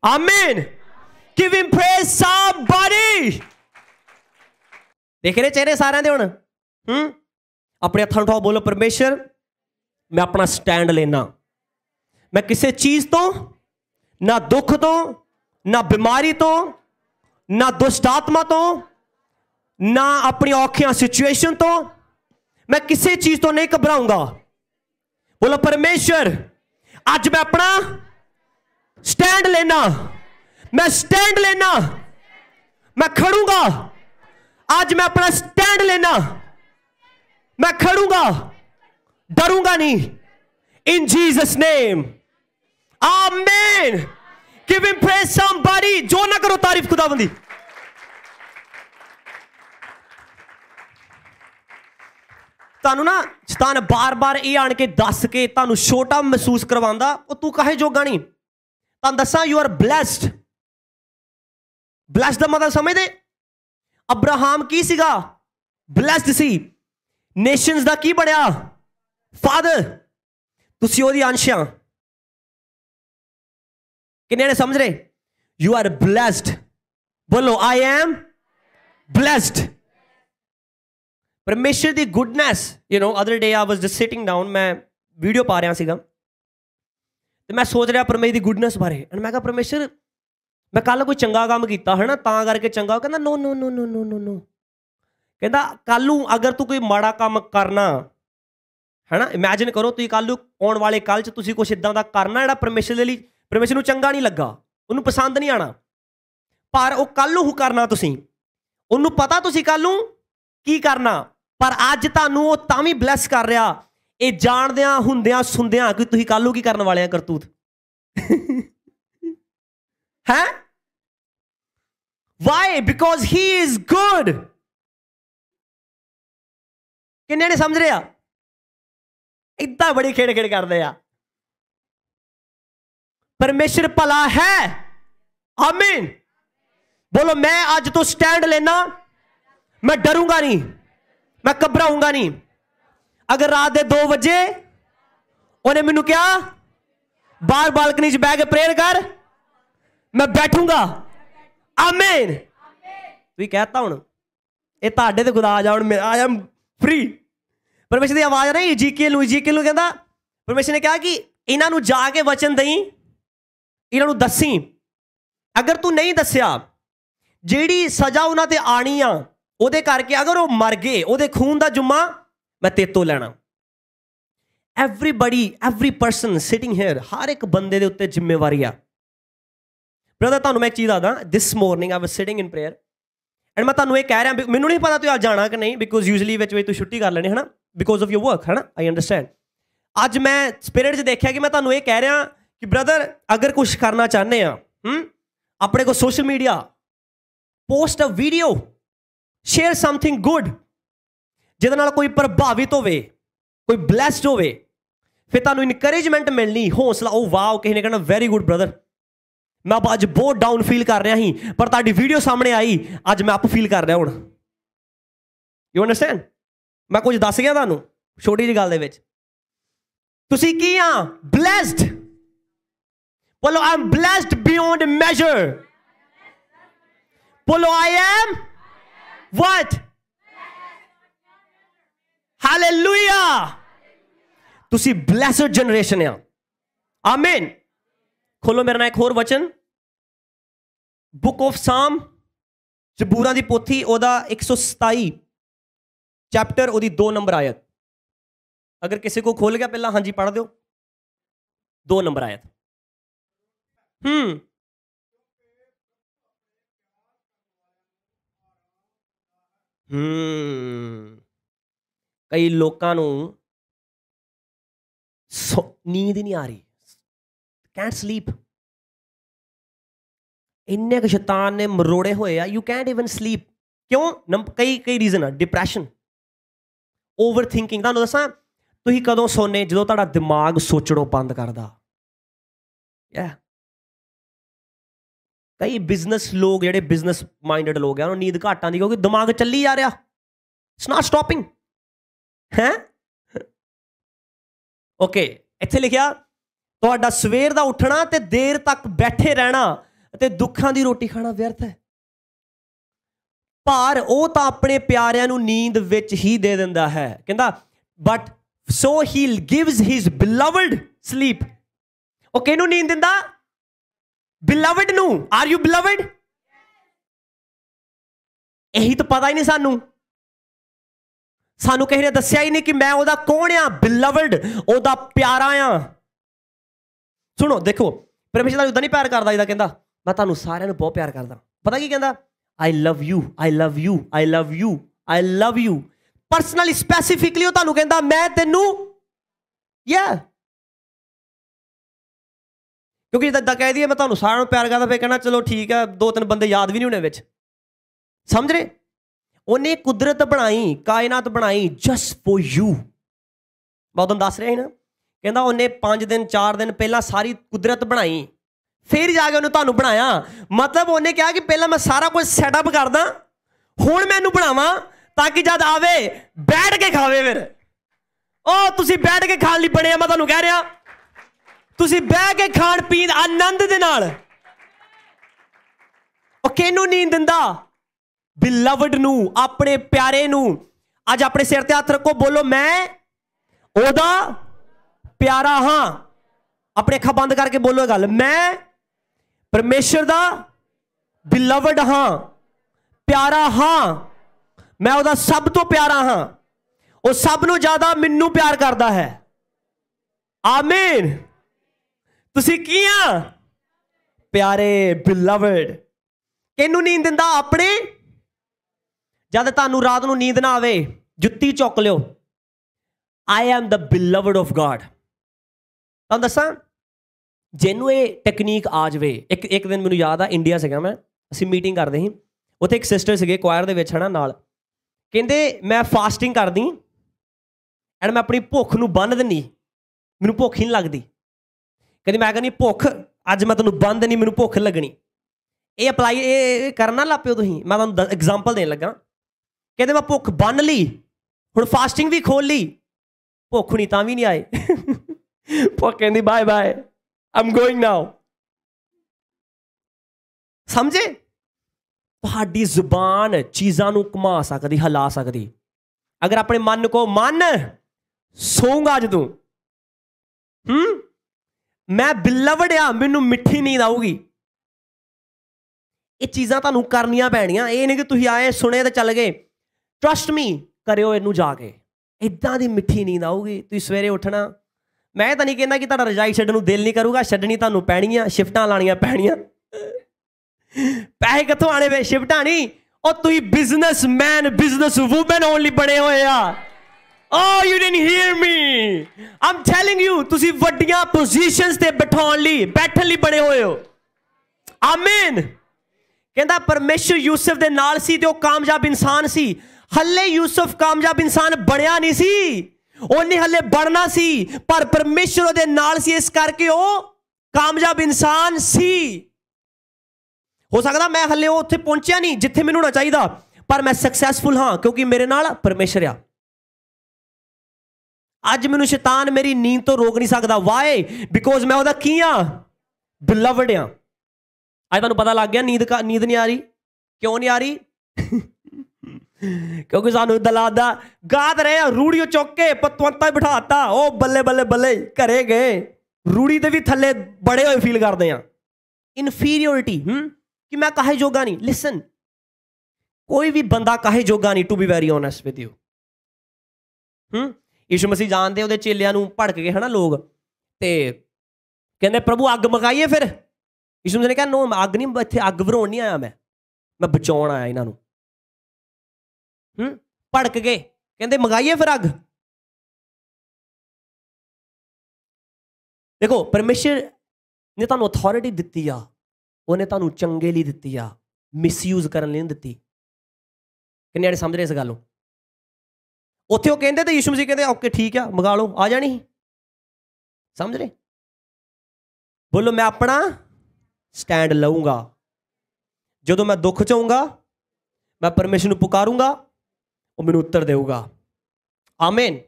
Amen. Give him praise, somebody. ਦੇਖ ਰਹੇ ਚਿਹਰੇ ਸਾਰਿਆਂ ਦੇ ਹੁਣ ਹੂੰ ਆਪਣੇ ਹੱਥਾਂ ਉਠਾਓ ਬੋਲੋ ਪਰਮੇਸ਼ਰ ਮੈਂ ਆਪਣਾ ਸਟੈਂਡ ਲੈਣਾ ਮੈਂ ਕਿਸੇ ਚੀਜ਼ ਤੋਂ ਨਾ ਦੁੱਖ ਤੋਂ ਨਾ ਬਿਮਾਰੀ ਤੋਂ ਨਾ ਦੁਸ਼ਟ ਆਤਮਾ ਤੋਂ ਨਾ ਆਪਣੀ ਔਖੀਆਂ ਸਿਚੁਏਸ਼ਨ ਤੋਂ ਮੈਂ ਕਿਸੇ ਚੀਜ਼ ਤੋਂ ਨਹੀਂ ਘਬਰਾਉਂਗਾ ਬੋਲੋ ਪਰਮੇਸ਼ਰ ਅੱਜ ਮੈਂ ਆਪਣਾ ਸਟੈਂਡ ਲੈਣਾ ਮੈਂ ਸਟੈਂਡ ਲੈਣਾ ਮੈਂ ਖੜੂੰਗਾ ਅੱਜ ਮੈਂ ਆਪਣਾ ਸਟੈਂਡ ਲੈਣਾ ਮੈਂ ਖੜੂਗਾ ਡਰੂਗਾ ਨਹੀਂ in Jesus name amen give him praise somebody ਜੋ ਨਾ ਕਰੋ ਤਾਰੀਫ ਖੁਦਾਵੰਦੀ ਤਾਨੂੰ ਨਾ ਸ਼ੈਤਾਨ ਬਾਰ-ਬਾਰ ਇਹ ਆਣ ਕੇ ਦੱਸ ਕੇ ਤੁਹਾਨੂੰ ਛੋਟਾ ਮਹਿਸੂਸ ਕਰਵਾਉਂਦਾ ਉਹ ਤੂੰ ਕਾਹੇ ਜੋਗਾ ਨਹੀਂ ਤਾਂ ਦੱਸਾਂ ਯੂ ਆਰ ਬlesed ਬlesed ਦਾ ਮਤਲਬ ਸਮਝਦੇ ਅਬਰਾਹਾਮ ਕੀ ਸੀਗਾ ਬlesed ਸੀ ਨੇਸ਼ਨਸ ਦਾ ਕੀ ਬਣਿਆ ਫਾਦਰ ਤੁਸੀਂ ਉਹਦੀ ਅੰਸ਼ ਆ ਕਿੰਨੇ ਨੇ ਸਮਝ ਰਹੇ ਯੂ ਆਰ ਬlesed ਬੋਲੋ ਆਈ ਐਮ ਬlesed ਪਰਮੇਸ਼ਰ ਦੀ goodness you know other day I was just sitting down ਮੈਂ ਵੀਡੀਓ ਪਾ ਰਿਹਾ ਸੀਗਾ ਤੇ ਮੈਂ ਸੋਚ ਰਿਹਾ ਪਰਮੇਸ਼ਰ ਦੀ ਗੁੱਡਨੈਸ ਬਾਰੇ ਐਂਡ ਮੈਂ ਕਿਹਾ ਪਰਮੇਸ਼ਰ ਮੈਂ ਕੱਲ ਕੋਈ ਚੰਗਾ ਕੰਮ ਕੀਤਾ ਹੈ ਨਾ ਤਾਂ ਕਰਕੇ ਚੰਗਾ ਕਹਿੰਦਾ ਨੋ ਨੋ ਨੋ ਨੋ ਨੋ ਨੋ ਕਹਿੰਦਾ ਕੱਲ ਨੂੰ ਅਗਰ ਤੂੰ ਕੋਈ ਮਾੜਾ ਕੰਮ ਕਰਨਾ ਹੈ ਨਾ ਇਮੇਜਿਨ ਕਰੋ ਤੂੰ ਕੱਲ ਨੂੰ ਆਉਣ ਵਾਲੇ ਕੱਲ ਚ ਤੁਸੀਂ ਕੁਝ ਇਦਾਂ ਦਾ ਕਰਨਾ ਜਿਹੜਾ ਪਰਮੇਸ਼ਰ ਦੇ ਲਈ ਪਰਮੇਸ਼ਰ ਨੂੰ ਚੰਗਾ ਨਹੀਂ ਲੱਗਾ ਉਹਨੂੰ ਪਸੰਦ ਨਹੀਂ ਆਣਾ ਪਰ ਉਹ ਕੱਲ ਨੂੰ ਕਰਨਾ ਤੁਸੀਂ ਉਹਨੂੰ ਪਤਾ ਤੁਸੀਂ ਕੱਲ ਨੂੰ ਕੀ ਕਰਨਾ ਪਰ ਅੱਜ ਤੁਹਾਨੂੰ ਉਹ ਤਾਂ ਵੀ ਬਲੈਸ ਕਰ ਰਿਹਾ ਇਹ ਜਾਣਦਿਆਂ ਹੁੰਦਿਆਂ ਸੁਣਦਿਆਂ ਕਿ ਤੁਸੀਂ ਕੱਲ ਨੂੰ ਕੀ ਕਰਨ ਵਾਲਿਆਂ ਕਰਤੂਤ Huh? Why because he is good ਕਿੰਨੇ ਨੇ ਸਮਝ ਰਿਆ ਇੰਦਾ ਬੜੀ ਖੇਡ ਖੇਡ ਕਰਦੇ ਆ ਪਰਮੇਸ਼ਰ ਭਲਾ ਹੈ ਆਮੀਨ ਬੋਲੋ ਮੈਂ ਅੱਜ ਤੋਂ ਸਟੈਂਡ ਲੈਣਾ ਮੈਂ ਡਰੂੰਗਾ ਨਹੀਂ ਮੈਂ ਕਬਰਾਉਂਗਾ ਨਹੀਂ ਅਗਰ ਰਾਤ ਦੇ 2 ਵਜੇ ਉਹਨੇ ਮੈਨੂੰ ਕਿਹਾ ਬਾਹਰ ਬਾਲਕਨੀ 'ਚ ਬੈ ਕੇ ਪ੍ਰੇਅਰ ਕਰ ਮੈਂ ਬੈਠੂੰਗਾ ਆਮੇਨ ਤੁਸੀਂ ਕਹਿਤਾ ਹੁਣ ਇਹ ਤੁਹਾਡੇ ਤੇ ਖੁਦਾ ਆ ਜਾ ਹੁਣ ਆਈ ਫ੍ਰੀ ਪਰਮੇਸ਼ਰ ਦੀ ਆਵਾਜ਼ ਨਹੀਂ ਜੀਕੇ ਨੂੰ ਜੀਕੇ ਨੂੰ ਕਹਿੰਦਾ ਪਰਮੇਸ਼ਰ ਨੇ ਕਿਹਾ ਕਿ ਇਹਨਾਂ ਨੂੰ ਜਾ ਕੇ ਵਚਨ ਦਈ ਇਹਨਾਂ ਨੂੰ ਦੱਸੀ ਅਗਰ ਤੂੰ ਨਹੀਂ ਦੱਸਿਆ ਜਿਹੜੀ ਸਜ਼ਾ ਉਹਨਾਂ ਤੇ ਆਣੀ ਆ ਉਹਦੇ ਕਰਕੇ ਅਗਰ ਉਹ ਮਰ ਗਏ ਉਹਦੇ ਖੂਨ ਦਾ ਜੁਮਾ ਮੈਂ ਤੇਤੋਂ ਲੈਣਾ everybody every person sitting here ਹਰ ਇੱਕ ਬੰਦੇ ਦੇ ਉੱਤੇ ਜ਼ਿੰਮੇਵਾਰੀ ਆ ਬ੍ਰਦਰ ਤੁਹਾਨੂੰ ਮੈਂ ਇੱਕ ਚੀਜ਼ ਦੱਸਦਾ this morning I was sitting in prayer and ਮੈਂ ਤੁਹਾਨੂੰ ਇਹ ਕਹਿ ਰਿਹਾ ਮੈਨੂੰ ਨਹੀਂ ਪਤਾ ਤੁਸੀਂ ਅੱਜ ਜਾਣਾ ਕਿ ਨਹੀਂ ਬਿਕੋਜ਼ ਯੂਜੂਲੀ ਵਿੱਚ ਵਿੱਚ ਤੂੰ ਛੁੱਟੀ ਕਰ ਲੈਣੀ ਹੈ ਨਾ ਬਿਕੋਜ਼ ਆਫ ਯੂਰ ਵਰਕ ਹੈ ਨਾ ਆਈ ਅੰਡਰਸਟੈਂਡ ਅੱਜ ਮੈਂ ਸਪਿਰਿਟ 'ਚ ਦੇਖਿਆ ਕਿ ਮੈਂ ਤੁਹਾਨੂੰ ਇਹ ਕਹਿ ਰਿਹਾ ਕਿ ਬ੍ਰਦਰ ਅਗਰ ਕੁਝ ਕਰਨਾ ਚਾਹੁੰਦੇ ਆ ਹਮ ਆਪਣੇ ਕੋ social media post a video share something good ਜਿਹਦੇ ਨਾਲ ਕੋਈ ਪ੍ਰਭਾਵਿਤ ਹੋਵੇ ਕੋਈ ਬlesed ਹੋਵੇ ਫਿਰ ਤੁਹਾਨੂੰ ਇਨਕਰੇਜਮੈਂਟ ਮਿਲਣੀ ਹੌਸਲਾ ਉਹ oh, ਵਾਓ ਕਿਸੇ ਨੇ ਕਹਿਣਾ ਵੈਰੀ ਗੁੱਡ ਬ੍ਰਦਰ ਮੈਂ ਅੱਜ ਬਹੁਤ ਡਾਊਨ ਫੀਲ ਕਰ ਰਿਹਾ ਸੀ ਪਰ ਤੁਹਾਡੀ ਵੀਡੀਓ ਸਾਹਮਣੇ ਆਈ ਅੱਜ ਮੈਂ ਅਪ ਫੀਲ ਕਰ ਰਿਹਾ ਹੁਣ ਯੂ ਅੰਡਰਸਟੈਂਡ ਮੈਂ ਕੁਝ ਦੱਸ ਗਿਆ ਤੁਹਾਨੂੰ ਛੋਟੀ ਜਿਹੀ ਗੱਲ ਦੇ ਵਿੱਚ ਤੁਸੀਂ ਕੀ ਆ ਬlesed ਬੋਲੋ ਆਮ ਬlesed ਬਿਯੋਂਡ ਮੈਜਰ ਬੋਲੋ ਆਈ ਐਮ ਵਾਟ ਹਾਲੇਲੂਇਆ ਤੁਸੀਂ ਬlesed ਜਨਰੇਸ਼ਨ ਆ ਆਮੇਨ ਖੋਲੋ ਮੇਰਾ ਨਾਲ ਇੱਕ ਹੋਰ ਵਚਨ ਬੁੱਕ ਆਫ ਸਾਮ ਜ਼ਬੂਰਾਂ ਦੀ ਪੋਥੀ ਉਹਦਾ 127 ਚੈਪਟਰ ਉਹਦੀ 2 ਨੰਬਰ ਆਇਤ ਅਗਰ ਕਿਸੇ ਕੋ ਖੋਲ ਗਿਆ ਪਹਿਲਾਂ ਹਾਂਜੀ ਪੜ੍ਹ ਦਿਓ 2 ਨੰਬਰ ਆਇਤ ਹੂੰ ਹੂੰ ਕਈ ਲੋਕਾਂ ਨੂੰ ਨੀਂਦ ਨਹੀਂ ਆ ਰਹੀ ਕੈਨਟ ਸਲੀਪ ਇੰਨੇ ਕਿ ਸ਼ੈਤਾਨ ਨੇ ਮਰੋੜੇ ਹੋਏ ਆ ਯੂ ਕੈਨਟ ਇਵਨ ਸਲੀਪ ਕਿਉਂ ਕਈ ਕਈ ਰੀਜ਼ਨ ਆ ਡਿਪਰੈਸ਼ਨ ਓਵਰ ਥਿੰਕਿੰਗ ਤੁਹਾਨੂੰ ਦੱਸਾਂ ਤੁਸੀਂ ਕਦੋਂ ਸੋਨੇ ਜਦੋਂ ਤੁਹਾਡਾ ਦਿਮਾਗ ਸੋਚਣੋਂ ਬੰਦ ਕਰਦਾ ਯਾ ਕਈ ਬਿਜ਼ਨਸ ਲੋਕ ਜਿਹੜੇ ਬਿਜ਼ਨਸ ਮਾਈਂਡਡ ਲੋਕ ਆ ਉਹਨਾਂ ਨੀਂਦ ਘਾਟਾਂ ਦੀ ਕਿਉਂਕਿ ਦਿਮਾਗ ਚੱਲੀ ਜਾ ਰਿਹਾ ਇਟਸ ਨਾਟ ਸਟਾਪਿੰਗ ਹੈ ਓਕੇ ਇੱਥੇ ਲਿਖਿਆ ਤੁਹਾਡਾ ਸਵੇਰ ਦਾ ਉੱਠਣਾ ਤੇ ਦੇਰ ਤੱਕ ਬੈਠੇ ਰਹਿਣਾ ਅਤੇ ਦੁੱਖਾਂ ਦੀ ਰੋਟੀ ਖਾਣਾ ਵਿਅਰਥ ਹੈ ਭਾਰ ਉਹ ਤਾਂ ਆਪਣੇ ਪਿਆਰਿਆਂ ਨੂੰ ਨੀਂਦ ਵਿੱਚ ਹੀ ਦੇ ਦਿੰਦਾ ਹੈ ਕਹਿੰਦਾ but so he gives his beloved sleep ਉਹ ਕਿਹਨੂੰ ਨੀਂਦ ਦਿੰਦਾ ਬਿਲਵਡ ਨੂੰ ਆਰ ਯੂ ਬਿਲਵਡ ਇਹੀ ਤਾਂ ਪਤਾ ਹੀ ਨਹੀਂ ਸਾਨੂੰ ਸਾਨੂੰ ਕਿਸੇ ਨੇ ਦੱਸਿਆ ਹੀ ਨਹੀਂ ਕਿ ਮੈਂ ਉਹਦਾ ਕੌਣ ਆ ਬਿਲਵਡ ਉਹਦਾ ਪਿਆਰਾ ਆ ਸੁਣੋ ਦੇਖੋ ਪਰਮੇਸ਼ਰ ਦਾ ਉਦਾਂ ਨਹੀਂ ਪਿਆਰ ਕਰਦਾ ਇਹਦਾ ਕਹਿੰਦਾ ਮੈਂ ਤੁਹਾਨੂੰ ਸਾਰਿਆਂ ਨੂੰ ਬਹੁਤ ਪਿਆਰ ਕਰਦਾ ਪਤਾ ਕੀ ਕਹਿੰਦਾ I love you I love you I love you I love you personally specifically ਉਹ ਤੁਹਾਨੂੰ ਕਹਿੰਦਾ ਮੈਂ ਤੈਨੂੰ ਯਾ ਕਿਉਂਕਿ ਜਦ ਤੱਕ ਕਹਿ ਦਈਏ ਮੈਂ ਤੁਹਾਨੂੰ ਸਾਰਿਆਂ ਨੂੰ ਪਿਆਰ ਕਰਦਾ ਫੇਰ ਕਹਿਣਾ ਚਲੋ ਠੀਕ ਹੈ ਦੋ ਤਿੰਨ ਬੰਦੇ ਯਾਦ ਵੀ ਨਹੀਂ ਹੋਣੇ ਵਿੱਚ ਸਮਝ ਰਹੇ ਉਹਨੇ ਕੁਦਰਤ ਬਣਾਈ ਕਾਇਨਾਤ ਬਣਾਈ ਜਸ ਫॉर ਯੂ ਮੈਂ ਤੁਹਾਨੂੰ ਦੱਸ ਰਿਹਾ ਹਾਂ ਨਾ ਕਹਿੰਦਾ ਉਹਨੇ 5 ਦਿਨ 4 ਦਿਨ ਪਹਿਲਾਂ ਸਾਰੀ ਕੁਦਰਤ ਬਣਾਈ ਫੇਰ ਜਾ ਕੇ ਉਹਨੇ ਤੁਹਾਨੂੰ ਬਣਾਇਆ ਮਤਲਬ ਉਹਨੇ ਕਿਹਾ ਕਿ ਪਹਿਲਾਂ ਮੈਂ ਸਾਰਾ ਕੁਝ ਸੈਟਅਪ ਕਰਦਾ ਹੁਣ ਮੈਨੂੰ ਬਣਾਵਾ ਤਾਂ ਕਿ ਜਦ ਆਵੇ ਬੈਠ ਕੇ ਖਾਵੇ ਫਿਰ ਉਹ ਤੁਸੀਂ ਬੈਠ ਕੇ ਖਾਣ ਲਈ ਬਣੇ ਆ ਮੈਂ ਤੁਹਾਨੂੰ ਕਹਿ ਰਿਹਾ ਤੁਸੀਂ ਬਹਿ ਕੇ ਖਾਣ ਪੀਣ ਆਨੰਦ ਦੇ ਨਾਲ ਉਹ ਕਿਹਨੂੰ ਨੀਂਦ ਦਿੰਦਾ ਬਿਲਵਡ ਨੂੰ ਆਪਣੇ ਪਿਆਰੇ ਨੂੰ ਅੱਜ ਆਪਣੇ ਸਿਰ ਤੇ ਹੱਥ ਰੱਖੋ ਬੋਲੋ ਮੈਂ ਉਹਦਾ ਪਿਆਰਾ ਹਾਂ ਆਪਣੇ ਅੱਖਾਂ ਬੰਦ ਕਰਕੇ ਬੋਲੋ ਇਹ ਗੱਲ ਮੈਂ ਪਰਮੇਸ਼ਰ ਦਾ ਬਿਲਵਡ ਹਾਂ ਪਿਆਰਾ ਹਾਂ ਮੈਂ ਉਹਦਾ ਸਭ ਤੋਂ ਪਿਆਰਾ ਹਾਂ ਉਹ ਸਭ ਨੂੰ ਜ਼ਿਆਦਾ ਮੈਨੂੰ ਪਿਆਰ ਕਰਦਾ ਹੈ ਆਮੀਨ ਤੁਸੀਂ ਕੀ ਆ ਪਿਆਰੇ ਬਿਲਵਡ ਕਿਨੂੰ ਨੀਂਦ ਦਿੰਦਾ ਆਪਣੇ ਜਦ ਤੁਹਾਨੂੰ ਰਾਤ ਨੂੰ ਨੀਂਦ ਨਾ ਆਵੇ ਜੁੱਤੀ ਚੁੱਕ ਲਿਓ I am the beloved of God ਤੁਹਾਨੂੰ ਦੱਸਾਂ ਜਿਹਨੂੰ ਇਹ ਟੈਕਨੀਕ ਆ ਜਵੇ ਇੱਕ ਇੱਕ ਦਿਨ ਮੈਨੂੰ ਯਾਦ ਆ ਇੰਡੀਆ ਸੀਗਾ ਮੈਂ ਅਸੀਂ ਮੀਟਿੰਗ ਕਰਦੇ ਸੀ ਉੱਥੇ ਇੱਕ ਸਿਸਟਰ ਸੀਗੇ ਕੁਆਇਰ ਦੇ ਵਿੱਚ ਹਨਾ ਨਾਲ ਕਹਿੰਦੇ ਮੈਂ ਫਾਸਟਿੰਗ ਕਰਦੀ ਐਂਡ ਮੈਂ ਆਪਣੀ ਭੁੱਖ ਨੂੰ ਬੰਨ ਦਿੰਨੀ ਮੈਨੂੰ ਭੁੱਖ ਹੀ ਨਹੀਂ ਲੱਗਦੀ ਕਹਿੰਦੀ ਮੈਂ ਕਹਿੰਦੀ ਭੁੱਖ ਅੱਜ ਮੈਂ ਤੁਹਾਨੂੰ ਬੰਦ ਨਹੀਂ ਮੈਨੂੰ ਭੁੱਖ ਲੱਗਣੀ ਇਹ ਅਪਲਾਈ ਇਹ ਕਰਨਾ ਲੱਪਿਓ ਤੁਸੀਂ ਮੈਂ ਤੁਹਾਨੂੰ ਐਗਜ਼ਾਮਪਲ ਦੇਣ ਲੱਗਾ ਕਹਿੰਦੇ ਮੈਂ ਭੁੱਖ ਬੰਨ ਲਈ ਹੁਣ ਫਾਸਟਿੰਗ ਵੀ ਖੋਲ ਲਈ ਭੁੱਖ ਨਹੀਂ ਤਾਂ ਵੀ ਨਹੀਂ ਆਏ ਭੁੱਖ ਕਹਿੰਦੀ bye bye I'm going now. ਸਮਝੇ ਤੁਹਾਡੀ ਜ਼ੁਬਾਨ ਚੀਜ਼ਾਂ ਨੂੰ ਘੁਮਾ ਸਕਦੀ ਹਿਲਾ ਸਕਦੀ ਅਗਰ ਆਪਣੇ ਮਨ ਕੋ ਮਨ ਸੋਊਂਗਾ ਜਦੋਂ ਹੂੰ ਮੈਂ ਬਿਲਵਡ ਆ ਮੈਨੂੰ ਮਿੱਠੀ ਨੀਂਦ ਆਊਗੀ ਇਹ ਚੀਜ਼ਾਂ ਤੁਹਾਨੂੰ ਕਰਨੀਆਂ ਪੈਣੀਆਂ ਇਹ ਨਹੀਂ ਕਿ ਤੁਸੀਂ ਆਏ ਸੁਣੇ ਤੇ ਚੱਲ ਗਏ ਟਰਸਟ ਮੀ ਕਰਿਓ ਇਹਨੂੰ ਜਾ ਕੇ ਇਦਾਂ ਦੀ ਮਿੱਠੀ ਨੀਂਦ ਆਊਗੀ ਤੁਸੀਂ ਸਵੇਰੇ ਉੱਠਣਾ ਮੈਂ ਤਾਂ ਨਹੀਂ ਕਹਿੰਦਾ ਕਿ ਤੁਹਾਡਾ ਰਜਾਈ ਛੱਡਣ ਨੂੰ ਦਿਲ ਨਹੀਂ ਕਰੂਗਾ ਛੱਡਣੀ ਤੁਹਾਨੂੰ ਪੈਣੀ ਆ ਸ਼ਿਫਟਾਂ ਲਾਣੀਆਂ ਪੈਣੀਆਂ ਪੈਸੇ ਕਿੱਥੋਂ ਆਣੇ ਵੇ ਸ਼ਿਫਟਾਂ ਨਹੀਂ ਉਹ ਤੁਸੀਂ ਬਿਜ਼ਨਸਮੈਨ ਬਿਜ਼ਨਸ ਵੂਮਨ ਓਨਲੀ ਬਣੇ ਹੋਏ ਆ Oh, you didn't hear me I'm telling you ਤੁਸੀਂ ਵੱਡੀਆਂ ਪੋਜੀਸ਼ਨਸ ਤੇ ਬਿਠਾਉਣ ਲਈ ਬੈਠਣ ਲਈ ਬਣੇ ਹੋਏ ਹੋ ਆਮੀਨ ਕਹਿੰਦਾ ਪਰਮੇਸ਼ਰ ਯੂਸਫ ਦੇ ਨਾਲ ਸੀ ਤੇ ਉਹ ਕਾਮਯਾਬ ਇਨਸਾਨ ਸੀ ਹੱਲੇ ਯੂਸਫ ਕਾਮਯਾਬ ਇਨਸਾਨ ਬਣਿਆ ਨਹੀਂ ਸੀ ਉਹਨੇ ਹਲੇ ਬੜਨਾ ਸੀ ਪਰ ਪਰਮੇਸ਼ਰ ਉਹਦੇ ਨਾਲ ਸੀ ਇਸ ਕਰਕੇ ਉਹ ਕਾਮਯਾਬ ਇਨਸਾਨ ਸੀ ਹੋ ਸਕਦਾ ਮੈਂ ਹਲੇ ਉਹ ਉੱਥੇ ਪਹੁੰਚਿਆ ਨਹੀਂ ਜਿੱਥੇ ਮੈਨੂੰ ਹੋਣਾ ਚਾਹੀਦਾ ਪਰ ਮੈਂ ਸਕਸੈਸਫੁਲ ਹਾਂ ਕਿਉਂਕਿ ਮੇਰੇ ਨਾਲ ਪਰਮੇਸ਼ਰ ਆ ਅੱਜ ਮੈਨੂੰ ਸ਼ੈਤਾਨ ਮੇਰੀ ਨੀਂਦ ਤੋਂ ਰੋਕ ਨਹੀਂ ਸਕਦਾ ਵਾਏ ਬਿਕੋਜ਼ ਮੈਂ ਉਹਦਾ ਕੀ ਆ ਬਿਲਵਡ ਆ ਅੱਜ ਤੁਹਾਨੂੰ ਪਤਾ ਲੱਗ ਗਿਆ ਨੀਂਦ ਨੀਂਦ ਨਹੀਂ ਆ ਰਹੀ ਕਿਉਂ ਨਹੀਂ ਆ ਰਹੀ ਕਿਉਂਕਿ ਸਾਨੂੰ ਇਦਾਂ ਲੱਗਦਾ ਗਾਦ ਰਹੇ ਆ ਰੂੜੀਓ ਚੁੱਕ ਕੇ ਪਤਵੰਤਾ ਬਿਠਾਤਾ ਉਹ ਬੱਲੇ ਬੱਲੇ ਬੱਲੇ ਘਰੇ ਗਏ ਰੂੜੀ ਦੇ ਵੀ ਥੱਲੇ ਬੜੇ ਹੋਏ ਫੀਲ ਕਰਦੇ ਆ ਇਨਫੀਰੀਓਰਿਟੀ ਹਮ ਕਿ ਮੈਂ ਕਾਹੇ ਜੋਗਾ ਨਹੀਂ ਲਿਸਨ ਕੋਈ ਵੀ ਬੰਦਾ ਕਾਹੇ ਜੋਗਾ ਨਹੀਂ to be very honest with you hmm Yisu Masih ਜਾਣਦੇ ਉਹਦੇ ਚੇਲਿਆਂ ਨੂੰ ਭੜਕ ਕੇ ਹਨਾ ਲੋਕ ਤੇ ਕਹਿੰਦੇ ਪ੍ਰਭੂ ਅੱਗ ਮਗਾਈਏ ਫਿਰ ਯਿਸੂ ਨੇ ਕਿਹਾ ਨੋ ਅੱਗ ਨਹੀਂ ਇੱਥੇ ਅੱਗ ਵਰੋਣ ਨਹੀਂ ਆਇਆ ਮੈਂ ਮੈਂ ਬਚਾਉਣ ਆਇਆ ਇਹਨਾਂ ਨੂੰ ਹੂੰ ਭੜਕ ਗਏ ਕਹਿੰਦੇ ਮੰਗਾਈਏ ਫਿਰ ਅੱਗ ਦੇਖੋ ਪਰਮੇਸ਼ਰ ਨੇ ਤੁਹਾਨੂੰ ਅਥਾਰਟੀ ਦਿੱਤੀ ਆ ਉਹਨੇ ਤੁਹਾਨੂੰ ਚੰਗੇ ਲਈ ਦਿੱਤੀ ਆ ਮਿਸਯੂਜ਼ ਕਰਨ ਲਈ ਨਹੀਂ ਦਿੱਤੀ ਕਿੰਨੇ ਆੜੇ ਸਮਝ ਰਹੇ ਇਸ ਗੱਲ ਨੂੰ ਉੱਥੇ ਉਹ ਕਹਿੰਦੇ ਤੇ ਯਿਸੂ ਮਸੀਹ ਕਹਿੰਦੇ ਓਕੇ ਠੀਕ ਆ ਮੰਗਾ ਲਓ ਆ ਜਾਣੀ ਸਮਝ ਰਹੇ ਬੋਲੋ ਮੈਂ ਆਪਣਾ ਸਟੈਂਡ ਲਵਾਂਗਾ ਜਦੋਂ ਮੈਂ ਦੁੱਖ ਚਾਹੂੰਗਾ ਮੈਂ ਪਰਮੇਸ਼ਰ ਨੂੰ ਪੁਕਾਰੂੰਗਾ ਉਹ ਮੈਨੂੰ ਉੱਤਰ ਦੇਊਗਾ ਆਮੇਨ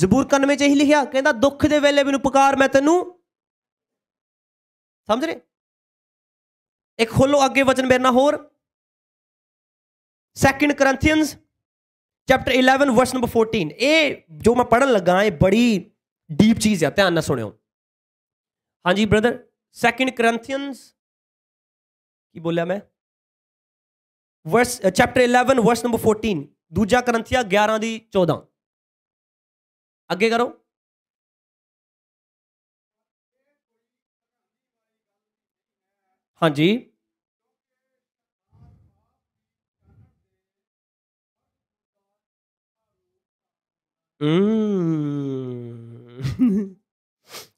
ਜ਼ਬੂਰ ਕੰਨ ਚ ਹੀ ਲਿਖਿਆ ਕਹਿੰਦਾ ਦੁੱਖ ਦੇ ਵੇਲੇ ਮੈਨੂੰ ਪੁਕਾਰ ਮੈਂ ਤੈਨੂੰ ਸਮਝ ਰਹੇ ਇੱਕ ਖੋਲੋ ਅੱਗੇ ਵਚਨ ਮੇਰੇ ਨਾਲ ਹੋਰ second Corinthians chapter 11 verse number 14 ਇਹ ਜੋ ਮੈਂ ਪੜਨ ਲੱਗਾ ਇਹ ਬੜੀ ਡੀਪ ਚੀਜ਼ ਹੈ ਧਿਆਨ ਨਾਲ ਸੁਣਿਓ ਹਾਂਜੀ ਬ੍ਰਦਰ ਸੈਕਿੰਡ ਕਰੰਥੀਅਨਸ ਕੀ ਬੋਲਿਆ ਮੈਂ ਵਰਸ ਚੈਪਟਰ 11 ਵਰਸ ਨੰਬਰ 14 ਦੂਜਾ ਕਰੰਥੀਆ 11 ਦੀ 14 ਅੱਗੇ ਕਰੋ ਹਾਂਜੀ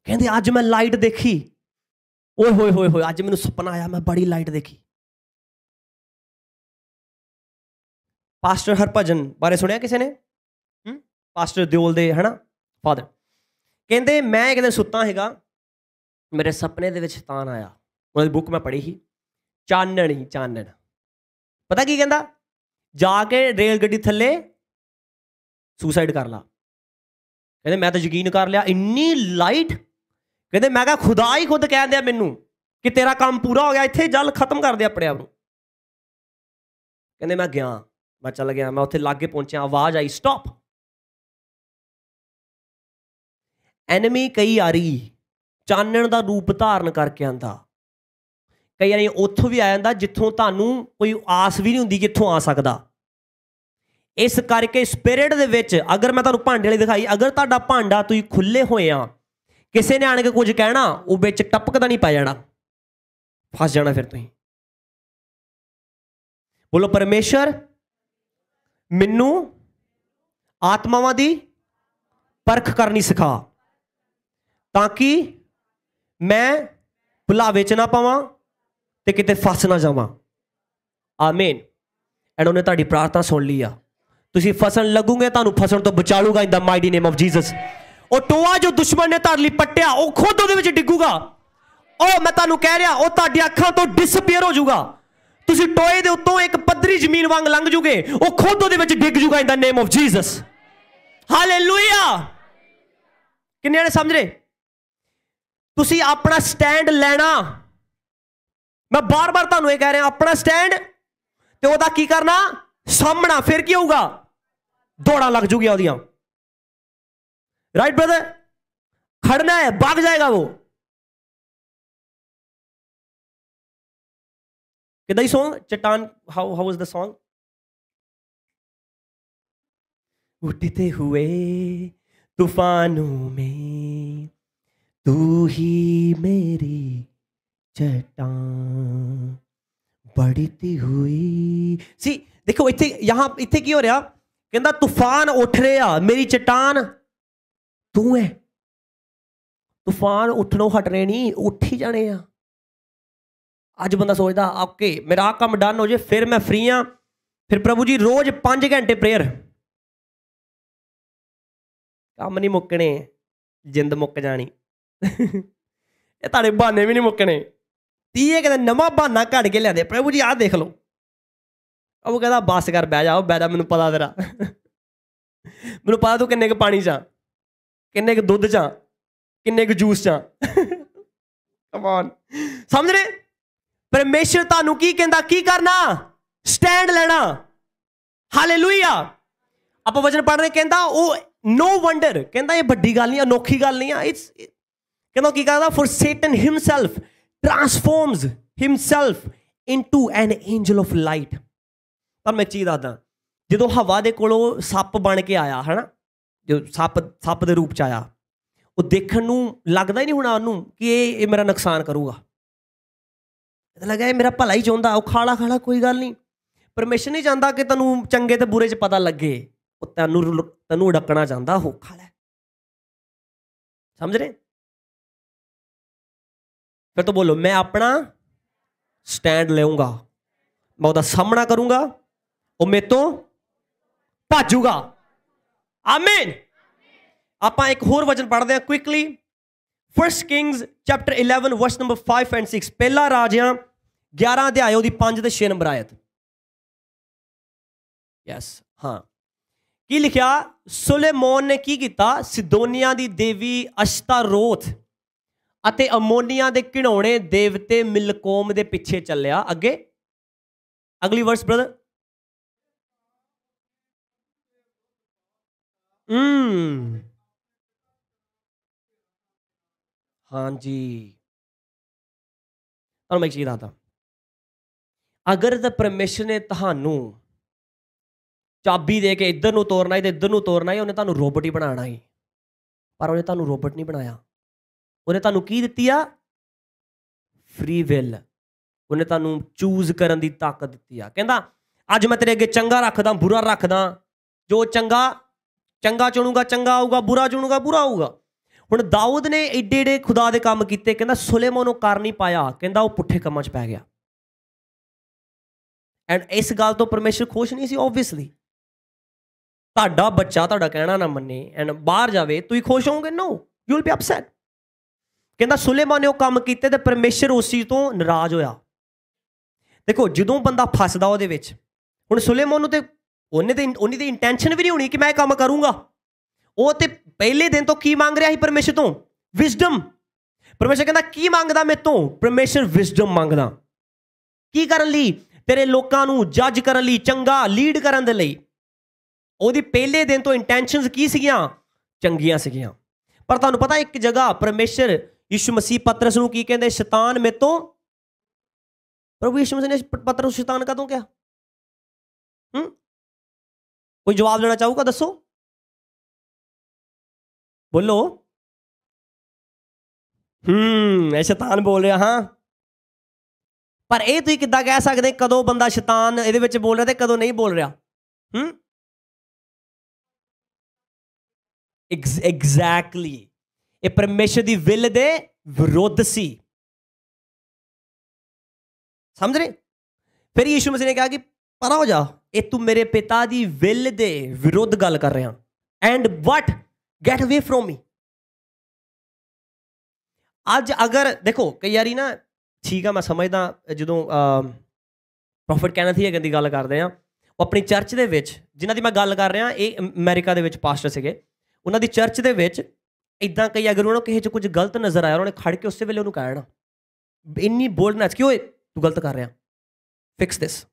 ਕਹਿੰਦੇ ਅੱਜ ਮੈਂ ਲਾਈਟ ਦੇਖੀ ਓਏ ਹੋਏ ਹੋਏ ਹੋਏ ਅੱਜ ਮੈਨੂੰ ਸੁਪਨਾ ਆਇਆ ਮੈਂ ਬੜੀ ਲਾਈਟ ਦੇਖੀ ਪਾਸਟਰ ਹਰਭਜਨ ਬਾਰੇ ਸੁਣਿਆ ਕਿਸੇ ਨੇ ਹਮ ਪਾਸਟਰ ਦਿਓਲ ਦੇ ਹਨਾ ਫਾਦਰ ਕਹਿੰਦੇ ਮੈਂ ਇੱਕ ਦਿਨ ਸੁੱਤਾ ਹੈਗਾ ਮੇਰੇ ਸੁਪਨੇ ਦੇ ਵਿੱਚ ਸ਼ੈਤਾਨ ਆਇਆ ਉਹਨਾਂ ਦੀ ਬੁੱਕ ਮੈਂ ਪੜ੍ਹੀ ਸੀ ਚਾਨਣ ਚਾਨਣ ਪਤਾ ਕੀ ਕਹਿੰਦਾ ਜਾ ਕੇ ਰੇਲ ਗੱਡੀ ਥੱਲੇ ਸੁਸਾਈਡ ਕਰ ਲਾ ਕਹਿੰਦੇ ਮੈਂ ਤਾਂ ਯਕੀਨ ਕਰ ਲਿਆ ਇੰਨੀ ਲਾਈਟ ਕਹਿੰਦੇ ਮੈਂ ਕਿਹਾ ਖੁਦਾ ਹੀ ਖੁਦ ਕਹਿ ਦਿਆ ਮੈਨੂੰ ਕਿ ਤੇਰਾ ਕੰਮ ਪੂਰਾ ਹੋ ਗਿਆ ਇੱਥੇ ਜਲ ਖਤਮ ਕਰ ਦੇ ਆਪਣੇ ਆਪ ਨੂੰ ਕਹਿੰਦੇ ਮੈਂ ਗਿਆ ਮੈਂ ਚੱਲ ਗਿਆ ਮੈਂ ਉੱਥੇ ਲਾਗੇ ਪਹੁੰਚਿਆ ਆਵਾਜ਼ ਆਈ ਸਟਾਪ ਐਨਮੀ ਕਈ ਆਰੀ ਚਾਨਣ ਦਾ ਰੂਪ ਧਾਰਨ ਕਰਕੇ ਆਂਦਾ ਕਈ ਵਾਰੀ ਉੱਥੋਂ ਵੀ ਆ ਜਾਂਦਾ ਜਿੱਥੋਂ ਤੁਹਾਨੂੰ ਕੋਈ ਆਸ ਵੀ ਨਹੀਂ ਹੁੰਦੀ ਕਿੱਥੋਂ ਆ ਸਕਦਾ ਇਸ ਕਰਕੇ ਸਪਿਰਿਟ ਦੇ ਵਿੱਚ ਅਗਰ ਮੈਂ ਤੁਹਾਨੂੰ ਭਾਂਡੇ ਲਈ ਦਿਖਾਈ ਅਗਰ ਤੁਹਾਡਾ ਭਾਂਡਾ ਤੁਸੀਂ ਖੁੱਲੇ ਹੋਏ ਆ ਕਿਸੇ ਨੇ ਆਣ ਕੇ ਕੁਝ ਕਹਿਣਾ ਉਹ ਵਿੱਚ ਟਪਕਦਾ ਨਹੀਂ ਪੈ ਜਾਣਾ ਫਸ ਜਾਣਾ ਫਿਰ ਤੁਸੀਂ ਬੋਲੋ ਪਰਮੇਸ਼ਰ ਮੈਨੂੰ ਆਤਮਾਵਾਂ ਦੀ ਪਰਖ ਕਰਨੀ ਸਿਖਾ ਤਾਂ ਕਿ ਮੈਂ ਭੁਲਾਵੇ ਚ ਨਾ ਪਾਵਾਂ ਤੇ ਕਿਤੇ ਫਸ ਨਾ ਜਾਵਾਂ ਆਮੀਨ ਐਂਡ ਉਹਨੇ ਤੁਹਾਡੀ ਪ੍ਰਾਰਥਨਾ ਸੁਣ ਲਈ ਆ ਤੁਸੀਂ ਫਸਣ ਲੱਗੋਗੇ ਤੁਹਾਨੂੰ ਫਸਣ ਤੋਂ ਬਚਾ ਲੂਗਾ in the mighty name of Jesus ਉਹ ਟੋਆ ਜੋ ਦੁਸ਼ਮਣ ਨੇ ਤੁਹਾਡੇ ਲਈ ਪੱਟਿਆ ਉਹ ਖੁਦ ਉਹਦੇ ਵਿੱਚ ਡਿੱਗੂਗਾ ਉਹ ਮੈਂ ਤੁਹਾਨੂੰ ਕਹਿ ਰਿਹਾ ਉਹ ਤੁਹਾਡੀ ਅੱਖਾਂ ਤੋਂ ਡਿਸਪੀਅਰ ਹੋ ਜਾਊਗਾ ਤੁਸੀਂ ਟੋਏ ਦੇ ਉੱਤੋਂ ਇੱਕ ਪੱਧਰੀ ਜ਼ਮੀਨ ਵਾਂਗ ਲੰਘ ਜੂਗੇ ਉਹ ਖੁਦ ਉਹਦੇ ਵਿੱਚ ਡਿੱਗ ਜੂਗਾ in the name of Jesus hallelujah ਕਿੰਨੇ ਨੇ ਸਮਝ ਰਹੇ ਤੁਸੀਂ ਆਪਣਾ ਸਟੈਂਡ ਲੈਣਾ ਮੈਂ ਬਾਰ-ਬਾਰ ਤੁਹਾਨੂੰ ਇਹ ਕਹਿ ਰਿਹਾ ਆਪਣਾ ਸਟੈਂਡ ਤੇ ਉਹਦਾ ਕੀ ਕਰਨਾ ਸਾਹਮਣਾ ਫਿਰ ਕੀ ਹੋਊਗਾ ਦੌੜਾਂ ਲੱਗ ਜੂਗੀਆਂ ਉਹਦੀਆਂ ਰਾਈਟ ਬ੍ਰਦਰ ਖੜਨਾ ਹੈ ਭੱਗ ਜਾਏਗਾ ਉਹ kedai song chatan how how was the song उठते हुए तूफानों में तू ही मेरी चट्टान बढ़ती हुई सी देखो इतने यहां इतने की हो रहा कहता तूफान उठ रहे आ मेरी चट्टान तू है तूफान उठनों हट रहे नहीं उठ ही जाने आ ਅੱਜ ਬੰਦਾ ਸੋਚਦਾ ਓਕੇ ਮੇਰਾ ਕੰਮ ਡਨ ਹੋ ਜੇ ਫਿਰ ਮੈਂ ਫ੍ਰੀ ਆ ਫਿਰ ਪ੍ਰਭੂ ਜੀ ਰੋਜ਼ 5 ਘੰਟੇ ਪ੍ਰੇਅਰ ਕੰਮ ਨਹੀਂ ਮੁੱਕਣੇ ਜਿੰਦ ਮੁੱਕ ਜਾਣੀ ਇਹ ਤੁਹਾਡੇ ਬਹਾਨੇ ਵੀ ਨਹੀਂ ਮੁੱਕਣੇ ਤੀਏ ਕਹਿੰਦਾ ਨਵਾਂ ਬਹਾਨਾ ਕੱਢ ਕੇ ਲਿਆਦੇ ਪ੍ਰਭੂ ਜੀ ਆਹ ਦੇਖ ਲਓ ਉਹ ਕਹਿੰਦਾ ਬਸ ਕਰ ਬਹਿ ਜਾਓ ਬੈਦਾ ਮੈਨੂੰ ਪਤਾ ਤੇਰਾ ਮੈਨੂੰ ਪਤਾ ਤੂੰ ਕਿੰਨੇ ਕ ਪਾਣੀ ਚਾਂ ਕਿੰਨੇ ਕ ਦੁੱਧ ਚਾਂ ਕਿੰਨੇ ਕ ਜੂਸ ਚਾਂ ਕਮ ਆਨ ਸਮਝ ਰਹੇ ਪਰਮੇਸ਼ਰ ਤੁਹਾਨੂੰ ਕੀ ਕਹਿੰਦਾ ਕੀ ਕਰਨਾ ਸਟੈਂਡ ਲੈਣਾ ਹਾਲੇਲੂਇਆ ਆਪਾਂ ਵਚਨ ਪੜ੍ਹ ਰਹੇ ਕਹਿੰਦਾ ਉਹ ਨੋ ਵੰਡਰ ਕਹਿੰਦਾ ਇਹ ਵੱਡੀ ਗੱਲ ਨਹੀਂ ਅਨੋਖੀ ਗੱਲ ਨਹੀਂ ਆ ਇਟਸ ਕਹਿੰਦਾ ਕੀ ਕਰਦਾ for Satan himself transforms himself into an angel of light ਤਾਂ ਮੈਂ ਚੀਜ਼ ਦੱਸਦਾ ਜਦੋਂ ਹਵਾ ਦੇ ਕੋਲੋਂ ਸੱਪ ਬਣ ਕੇ ਆਇਆ ਹਨਾ ਜੋ ਸੱਪ ਸੱਪ ਦੇ ਰੂਪ ਚ ਆਇਆ ਉਹ ਦੇਖਣ ਨੂੰ ਲੱਗਦਾ ਹੀ ਨਹੀਂ ਹੁਣ ਉਹਨੂੰ ਕਿ ਇਹ ਇਹ ਮੇਰਾ ਨੁਕਸਾਨ ਕਰੂਗਾ ਲੱਗਾ ਇਹ ਮੇਰਾ ਭਲਾ ਹੀ ਚਾਹੁੰਦਾ ਉਹ ਖਾਲਾ ਖਾਲਾ ਕੋਈ ਗੱਲ ਨਹੀਂ ਪਰਮੇਸ਼ਰ ਨਹੀਂ ਜਾਂਦਾ ਕਿ ਤੈਨੂੰ ਚੰਗੇ ਤੇ ਬੁਰੇ 'ਚ ਪਤਾ ਲੱਗੇ ਉਹ ਤੈਨੂੰ ਤੈਨੂੰ ਡੱਕਣਾ ਚਾਹੁੰਦਾ ਉਹ ਖਾਲਾ ਸਮਝ ਰਹੇ ਫਿਰ ਤੋ ਬੋਲੋ ਮੈਂ ਆਪਣਾ ਸਟੈਂਡ ਲਵਾਂਗਾ ਮੈਂ ਉਹਦਾ ਸਾਹਮਣਾ ਕਰੂੰਗਾ ਉਹ ਮੇਤੋਂ ਭਾਜੂਗਾ ਆਮੀਨ ਆਪਾਂ ਇੱਕ ਹੋਰ ਵਚਨ ਪੜ੍ਹਦੇ ਹਾਂ quickly 1 Kings chapter 11 verse number 5 and 6 ਪਹਿਲਾ ਰਾਜਿਆਂ 11 ਅਧਿਆਇ ਉਹਦੀ 5 ਤੇ 6 ਨੰਬਰ ਆਇਤ ਯੈਸ ਹਾਂ ਕੀ ਲਿਖਿਆ ਸੁਲੇਮਾਨ ਨੇ ਕੀ ਕੀਤਾ ਸਿਦੋਨੀਆਂ ਦੀ ਦੇਵੀ ਅਸ਼ਤਾਰੋਥ ਅਤੇ ਅਮੋਨੀਆਂ ਦੇ ਕਿਣੋਣੇ ਦੇਵਤੇ ਮਿਲਕੋਮ ਦੇ ਪਿੱਛੇ ਚੱਲਿਆ ਅੱਗੇ ਅਗਲੀ ਵਰਸ ਬ੍ਰਦਰ ਹਮ ਹਾਂਜੀ ਤੁਹਾਨੂੰ ਮੈਂ ਕੀ ਚੀਜ਼ ਦੱਸਦਾ ਅਗਰ ਤਾਂ ਪਰਮੇਸ਼ਰ ਨੇ ਤੁਹਾਨੂੰ ਚਾਬੀ ਦੇ ਕੇ ਇੱਧਰ ਨੂੰ ਤੋਰਨਾ ਹੈ ਤੇ ਇੱਧਰ ਨੂੰ ਤੋਰਨਾ ਹੈ ਉਹਨੇ ਤੁਹਾਨੂੰ ਰੋਬੋਟ ਹੀ ਬਣਾਉਣਾ ਹੈ ਪਰ ਉਹਨੇ ਤੁਹਾਨੂੰ ਰੋਬੋਟ ਨਹੀਂ ਬਣਾਇਆ ਉਹਨੇ ਤੁਹਾਨੂੰ ਕੀ ਦਿੱਤੀ ਆ ਫ੍ਰੀ ਵਿਲ ਉਹਨੇ ਤੁਹਾਨੂੰ ਚੂਜ਼ ਕਰਨ ਦੀ ਤਾਕਤ ਦਿੱਤੀ ਆ ਕਹਿੰਦਾ ਅੱਜ ਮੈਂ ਤੇਰੇ ਅੱਗੇ ਚੰਗਾ ਰੱਖਦਾ ਬੁਰਾ ਰੱਖਦਾ ਜੋ ਚੰਗਾ ਚੰਗਾ ਚੁਣੂਗਾ ਚੰਗਾ ਆਊਗਾ ਬੁਰਾ ਚੁਣੂਗਾ ਬੁਰਾ ਆਊਗਾ ਹੁਣ ਦਾਊਦ ਨੇ ਏਡੇ ਏਡੇ ਖੁਦਾ ਦੇ ਕੰਮ ਕੀਤੇ ਕਹਿੰਦਾ ਸੁਲੇਮਾਨ ਨੂੰ ਕਰ ਨਹੀਂ ਪਾਇਆ ਕਹਿੰਦਾ ਉਹ ਪੁੱਠੇ ਕੰਮਾਂ 'ਚ ਪੈ ਗਿਆ ਐਂਡ ਇਸ ਗੱਲ ਤੋਂ ਪਰਮੇਸ਼ਰ ਖੁਸ਼ ਨਹੀਂ ਸੀ ਆਬਵੀਅਸਲੀ ਤੁਹਾਡਾ ਬੱਚਾ ਤੁਹਾਡਾ ਕਹਿਣਾ ਨਾ ਮੰਨੇ ਐਂਡ ਬਾਹਰ ਜਾਵੇ ਤੁਸੀਂ ਖੁਸ਼ ਹੋਵੋਗੇ no you will be upset ਕਹਿੰਦਾ ਸੁਲੇਮਾਨ ਨੇ ਉਹ ਕੰਮ ਕੀਤੇ ਤੇ ਪਰਮੇਸ਼ਰ ਉਸ ਚੀਜ਼ ਤੋਂ ਨਾਰਾਜ਼ ਹੋਇਆ ਦੇਖੋ ਜਦੋਂ ਬੰਦਾ ਫਸਦਾ ਉਹਦੇ ਵਿੱਚ ਹੁਣ ਸੁਲੇਮਾਨ ਨੂੰ ਤੇ ਉਹਨੇ ਤੇ ਉਹਨੀ ਦੀ ਇੰਟੈਂਸ਼ਨ ਵੀ ਨਹੀਂ ਹੋਣੀ ਕਿ ਮੈਂ ਇਹ ਕੰਮ ਕਰੂੰਗਾ ਉਹ ਤੇ ਪਹਿਲੇ ਦਿਨ ਤੋਂ ਕੀ ਮੰਗ ਰਿਹਾ ਸੀ ਪਰਮੇਸ਼ਰ ਤੋਂ ਵਿਜ਼ਡਮ ਪਰਮੇਸ਼ਰ ਕਹਿੰਦਾ ਕੀ ਮੰਗਦਾ ਮੈਂ ਤੋਂ ਪਰਮੇਸ਼ਰ ਵਿਜ਼ਡਮ ਮੰਗਦਾ ਕੀ ਕਰਨ ਲਈ ਤੇਰੇ ਲੋਕਾਂ ਨੂੰ ਜੱਜ ਕਰਨ ਲਈ ਚੰਗਾ ਲੀਡ ਕਰਨ ਦੇ ਲਈ ਉਹਦੀ ਪਹਿਲੇ ਦਿਨ ਤੋਂ ਇੰਟੈਂਸ਼ਨਸ ਕੀ ਸੀਗੀਆਂ ਚੰਗੀਆਂ ਸੀਗੀਆਂ ਪਰ ਤੁਹਾਨੂੰ ਪਤਾ ਇੱਕ ਜਗ੍ਹਾ ਪਰਮੇਸ਼ਰ ਯਿਸੂ ਮਸੀਹ ਪਤਰਸ ਨੂੰ ਕੀ ਕਹਿੰਦੇ ਸ਼ੈਤਾਨ ਮੇਤੋਂ ਪ੍ਰਭੂ ਯਿਸੂ ਮਸੀਹ ਨੇ ਪਤਰਸ ਨੂੰ ਸ਼ੈਤਾਨ ਕਦੋਂ ਕਿਹਾ ਹੂੰ ਕੋਈ ਜਵਾਬ ਦੇਣਾ ਚਾਹੂਗਾ ਦੱਸੋ ਬੋਲੋ ਹੂੰ ਐ ਸ਼ੈਤਾਨ ਬੋਲ ਰਿਹਾ ਹਾਂ ਪਰ ਇਹ ਤੁਸੀਂ ਕਿੱਦਾਂ ਕਹਿ ਸਕਦੇ ਕਦੋਂ ਬੰਦਾ ਸ਼ੈਤਾਨ ਇਹਦੇ ਵਿੱਚ ਬੋਲ ਰਿਹਾ ਤੇ ਕਦੋਂ ਨਹੀਂ ਬੋਲ ਰਿਹਾ ਹੂੰ ਐਗਜ਼ੈਕਟਲੀ ਇਹ ਪਰਮੇਸ਼ਰ ਦੀ ਵਿਲ ਦੇ ਵਿਰੋਧ ਸੀ ਸਮਝ ਰਹੇ ਫਿਰ ਯਿਸੂ ਮਸੀਹ ਨੇ ਕਿਹਾ ਕਿ ਪਰਾ ਹੋ ਜਾ ਇਹ ਤੂੰ ਮੇਰੇ ਪਿਤਾ ਦੀ ਵਿਲ ਦੇ ਵਿਰੋਧ ਗੱਲ ਕਰ ਰਿਹਾ and what get away from me ਅੱਜ ਅਗਰ ਦੇਖੋ ਕਈ ਯਾਰੀ ਨਾ ਠੀਕ ਆ ਮੈਂ ਸਮਝਦਾ ਜਦੋਂ ਪ੍ਰੋਫਿਟ ਸੀ ਇਹ ਦੀ ਗੱਲ ਕਰਦੇ ਆ ਉਹ ਆਪਣੀ ਚਰਚ ਦੇ ਵਿੱਚ ਜਿਨ੍ਹਾਂ ਦੀ ਮੈਂ ਗੱਲ ਕਰ ਰਿਹਾ ਇਹ ਅਮਰੀਕਾ ਦੇ ਵਿੱਚ ਪਾਸਟਰ ਸੀਗੇ ਉਹਨਾਂ ਦੀ ਚਰਚ ਦੇ ਵਿੱਚ ਇਦਾਂ ਕਈ ਅਗਰ ਉਹਨਾਂ ਨੂੰ ਕਿਸੇ 'ਚ ਕੁਝ ਗਲਤ ਨਜ਼ਰ ਆਇਆ ਉਹਨਾਂ ਨੇ ਖੜ ਕੇ ਉਸੇ ਵੇਲੇ ਉਹਨੂੰ ਕਹਿਣਾ ਇੰਨੀ ਬੋਲਡਨੈਸ ਕਿ ਓਏ ਤੂੰ ਗਲਤ ਕਰ ਰਿਹਾ ਫਿਕਸ ਥਿਸ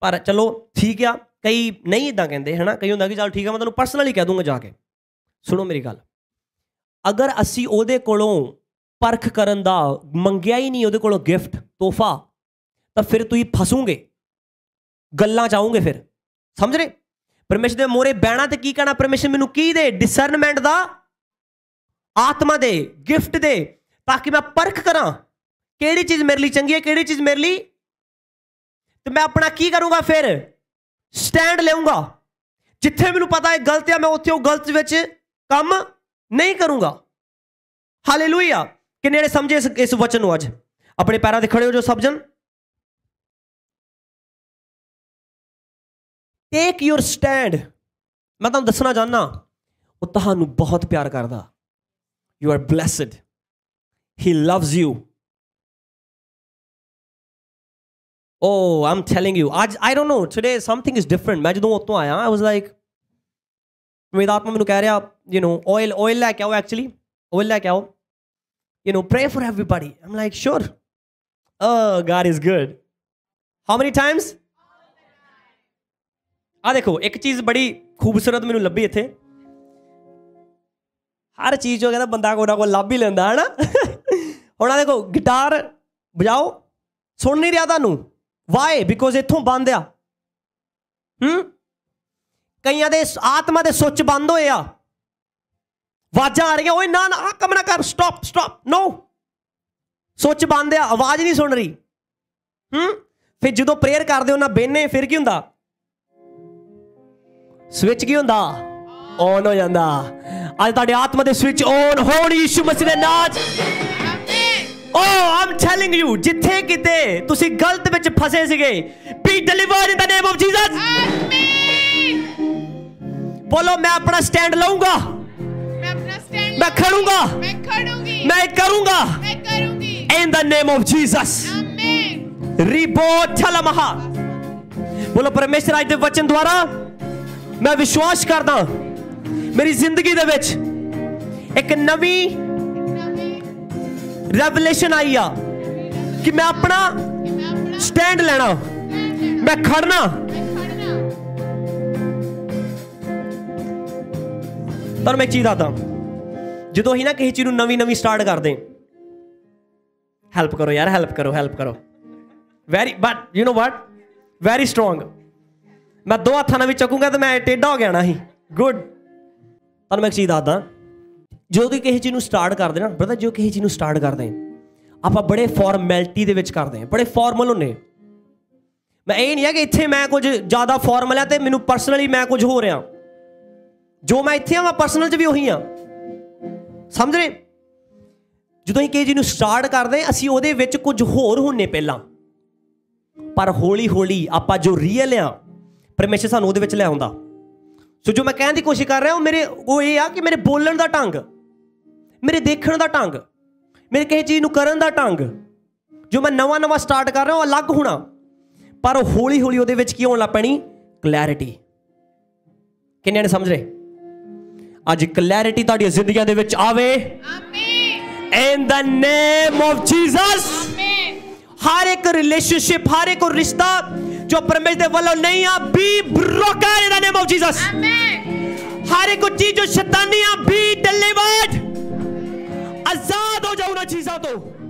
ਪਰ ਚਲੋ ਠੀਕ ਆ ਕਈ ਨਹੀਂ ਇਦਾਂ ਕਹਿੰਦੇ ਹਨਾ ਕਈ ਹੁੰਦਾ ਕਿ ਚਲ ਠੀਕ ਆ ਮੈਂ ਤੈਨੂੰ ਪਰਸਨਲੀ ਕਹਿ ਦੂੰਗਾ ਜਾ ਕੇ ਸੁਣੋ ਮੇਰੀ ਗੱਲ ਅਗਰ ਅਸੀਂ ਉਹਦੇ ਕੋਲੋਂ ਪਰਖ ਕਰਨ ਦਾ ਮੰਗਿਆ ਹੀ ਨਹੀਂ ਉਹਦੇ ਕੋਲੋਂ ਗਿਫਟ ਤੋਹਫਾ ਤਾਂ ਫਿਰ ਤੁਸੀਂ ਫਸੋਗੇ ਗੱਲਾਂ ਚਾਹੋਗੇ ਫਿਰ ਸਮਝ ਰਹੇ ਪਰਮੇਸ਼ਰ ਦੇ ਮੋਰੇ ਬਹਿਣਾ ਤੇ ਕੀ ਕਹਿਣਾ ਪਰਮੇਸ਼ਰ ਮੈਨੂੰ ਕੀ ਦੇ ਡਿਸਰਨਮੈਂਟ ਦਾ ਆਤਮਾ ਦੇ ਗਿਫਟ ਦੇ ਤਾਂ ਕਿ ਮੈਂ ਪਰਖ ਕਰਾਂ ਕਿਹੜੀ ਚੀਜ਼ ਮੇਰੇ ਲਈ ਚੰਗੀ ਹੈ ਕਿਹੜੀ ਚੀਜ਼ ਮੇਰੇ ਲਈ ਤੇ ਮੈਂ ਆਪਣਾ ਕੀ ਕਰੂੰਗਾ ਫਿਰ ਸਟੈਂਡ ਲਵਾਂਗਾ ਜਿੱਥੇ ਮੈਨੂੰ ਪਤਾ ਹੈ ਗਲਤ ਹੈ ਮੈਂ ਉੱਥੇ ਉਹ ਗਲਤ ਵਿੱਚ ਕੰਮ ਨਹੀਂ ਕਰੂੰਗਾ ਹਾਲੇਲੂਇਆ ਕਿੰਨੇ ਨੇ ਸਮਝੇ ਇਸ ਇਸ ਵਚਨ ਨੂੰ ਅੱਜ ਆਪਣੇ ਪੈਰਾਂ ਤੇ ਖੜੇ ਹੋ ਜੋ ਸਭ ਜਨ ਟੇਕ ਯੂਰ ਸਟੈਂਡ ਮੈਂ ਤੁਹਾਨੂੰ ਦੱਸਣਾ ਚਾਹਨਾ ਉਹ ਤੁਹਾਨੂੰ ਬਹੁਤ ਪਿਆਰ ਕਰਦਾ you are blessed he loves you oh I'm telling you ਅੱਜ I don't know today something is different ਮੈਂ ਜਦੋਂ ਉੱਤੋਂ ਆਇਆ ਆਈ ਵਾਸ ਲਾਈਕ ਮੇਰਾ ਆਤਮਾ ਮੈਨੂੰ ਕਹਿ ਰਿਹਾ ਯੂ نو ਆਇਲ ਆਇਲ ਲੈ ਕੇ ਆਓ ਐਕਚੁਅਲੀ ਆਇਲ ਲੈ ਕੇ ਆਓ you know, pray for everybody. I'm like, sure. Oh, God is good. How many times? ਆ ਦੇਖੋ ਇੱਕ ਚੀਜ਼ ਬੜੀ ਖੂਬਸੂਰਤ ਮੈਨੂੰ ਲੱਭੀ ਇੱਥੇ ਹਰ ਚੀਜ਼ ਜੋ ਕਹਿੰਦਾ ਬੰਦਾ ਕੋਈ ਨਾ ਕੋਈ ਲੱਭ ਹੀ ਲੈਂਦਾ ਹਨਾ ਹੁਣ ਆ ਦੇਖੋ ਗਿਟਾਰ ਵਜਾਓ ਸੁਣ ਨਹੀਂ ਰਿਹਾ ਤੁਹਾਨੂੰ ਵਾਏ ਬਿਕੋਜ਼ ਇੱਥੋਂ ਬੰਦ ਆ ਹੂੰ ਕਈਆਂ ਦੇ ਆਤਮਾ ਦੇ ਸੁੱਚ ਬੰਦ ਹੋਏ ਆ ਆਵਾਜ਼ਾਂ ਆ ਰਹੀਆਂ ਓਏ ਨਾ ਨਾ ਆ ਕੰਮ ਨਾ ਕਰ ਸਟਾਪ ਸਟਾਪ ਨੋ ਸੋਚ ਬੰਦ ਆ ਆਵਾਜ਼ ਨਹੀਂ ਸੁਣ ਰਹੀ ਹੂੰ ਫਿਰ ਜਦੋਂ ਪ੍ਰੇਅਰ ਕਰਦੇ ਹੋ ਨਾ ਬੇਨੇ ਫਿਰ ਕੀ ਹੁੰਦਾ ਸਵਿਚ ਕੀ ਹੁੰਦਾ ਔਨ ਹੋ ਜਾਂਦਾ ਅੱਜ ਤੁਹਾਡੇ ਆਤਮਾ ਦੇ ਸਵਿਚ ਔਨ ਹੋਣ ਯਿਸੂ ਮਸੀਹ ਦੇ ਨਾਮ ਓ ਆਮ ਟੈਲਿੰਗ ਯੂ ਜਿੱਥੇ ਕਿਤੇ ਤੁਸੀਂ ਗਲਤ ਵਿੱਚ ਫਸੇ ਸੀਗੇ be delivered in the name of Jesus ਬੋਲੋ ਮੈਂ ਆਪਣਾ ਸਟੈਂਡ ਲਵਾਂਗਾ मैं खड़ूंगा मैं करूंगा in the name of Jesus रिबो महा बोलो परमेश्वर आज के वचन द्वारा मैं विश्वास करदा मेरी जिंदगी ਦੇ ਵਿੱਚ ਇੱਕ ਨਵੀਂ ਰੈਵਲੇਸ਼ਨ ਆਈ ਆ ਕਿ ਮੈਂ ਆਪਣਾ ਸਟੈਂਡ मैं खड़ना और मैं चीज आता हूं ਜਦੋਂ ਅਸੀਂ ਨਾ ਕਿਸੇ ਚੀਜ਼ ਨੂੰ ਨਵੀਂ-ਨਵੀਂ ਸਟਾਰਟ ਕਰਦੇ ਹੈਲਪ ਕਰੋ ਯਾਰ ਹੈਲਪ ਕਰੋ ਹੈਲਪ ਕਰੋ very but you know what very strong ਮੈਂ ਦੋ ਹੱਥਾਂ ਨਾਲ ਵੀ ਚੱਕੂਗਾ ਤਾਂ ਮੈਂ ਟੇਡਾ ਹੋ ਗਿਆ ਨਾ ਹੀ ਗੁੱਡ ਤੁਹਾਨੂੰ ਮੈਂ ਇੱਕ ਚੀਜ਼ ਦੱਸਦਾ ਜੋ ਵੀ ਕਿਸੇ ਚੀਜ਼ ਨੂੰ ਸਟਾਰਟ ਕਰਦੇ ਨਾ ਬ੍ਰਦਰ ਜੋ ਕਿਸੇ ਚੀਜ਼ ਨੂੰ ਸਟਾਰਟ ਕਰਦੇ ਆਪਾਂ ਬੜੇ ਫਾਰਮੈਲਿਟੀ ਦੇ ਵਿੱਚ ਕਰਦੇ ਹਾਂ ਬੜੇ ਫਾਰਮਲ ਹੁੰਨੇ ਮੈਂ ਇਹ ਨਹੀਂ ਹੈ ਕਿ ਇੱਥੇ ਮੈਂ ਕੁਝ ਜ਼ਿਆਦਾ ਫਾਰਮਲ ਹੈ ਤੇ ਮੈਨੂੰ ਪਰਸਨਲੀ ਮੈਂ ਕੁਝ ਹੋ ਰਿਹਾ ਜੋ ਮੈਂ ਇੱਥੇ ਆ ਮੈਂ ਪਰਸਨਲ 'ਚ ਵੀ ਉਹੀ ਆ ਸਮਝ ਰਹੇ ਜਦੋਂ ਇਹ ਕੇਜੀ ਨੂੰ ਸਟਾਰਟ ਕਰਦੇ ਅਸੀਂ ਉਹਦੇ ਵਿੱਚ ਕੁਝ ਹੋਰ ਹੁੰਨੇ ਪਹਿਲਾਂ ਪਰ ਹੌਲੀ ਹੌਲੀ ਆਪਾਂ ਜੋ ਰੀਅਲ ਆ ਪਰਮੇਸ਼ਰ ਸਾਨੂੰ ਉਹਦੇ ਵਿੱਚ ਲੈ ਆਉਂਦਾ ਸੋ ਜੋ ਮੈਂ ਕਹਿਣ ਦੀ ਕੋਸ਼ਿਸ਼ ਕਰ ਰਿਹਾ ਉਹ ਮੇਰੇ ਉਹ ਇਹ ਆ ਕਿ ਮੇਰੇ ਬੋਲਣ ਦਾ ਢੰਗ ਮੇਰੇ ਦੇਖਣ ਦਾ ਢੰਗ ਮੇਰੇ ਕਿਸੇ ਚੀਜ਼ ਨੂੰ ਕਰਨ ਦਾ ਢੰਗ ਜੋ ਮੈਂ ਨਵਾਂ ਨਵਾਂ ਸਟਾਰਟ ਕਰ ਰਿਹਾ ਉਹ ਅਲੱਗ ਹੋਣਾ ਪਰ ਹੌਲੀ ਹੌਲੀ ਉਹਦੇ ਵਿੱਚ ਕੀ ਹੋਣ ਲੱਪਣੀ ਪੈਣੀ ਕਲੈਰਿਟੀ ਕਿੰਨੇ ਨੇ ਸਮਝ ਰਹੇ ਅੱਜ ਕਲੈਰਿਟੀ ਤੁਹਾਡੀਆਂ ਜ਼ਿੰਦਗੀਆਂ ਦੇ ਵਿੱਚ ਆਵੇ ਆਮੀਨ ਇਨ ਦਾ ਨੇਮ ਆਫ ਜੀਸਸ ਆਮੀਨ ਹਰ ਇੱਕ ਰਿਲੇਸ਼ਨਸ਼ਿਪ ਹਰ ਇੱਕ ਰਿਸ਼ਤਾ ਜੋ ਪਰਮੇਸ਼ਰ ਦੇ ਵੱਲੋਂ ਨਹੀਂ ਆ be broken in the name of Jesus ਆਮੀਨ ਹਰ ਇੱਕ ਚੀਜ਼ ਜੋ ਸ਼ੈਤਾਨੀਆਂ ਬੀ ਡਿਲੀਵਰਡ ਆਜ਼ਾਦ ਹੋ ਜਾਓ ਉਹਨਾਂ ਚੀਜ਼ਾਂ ਤੋਂ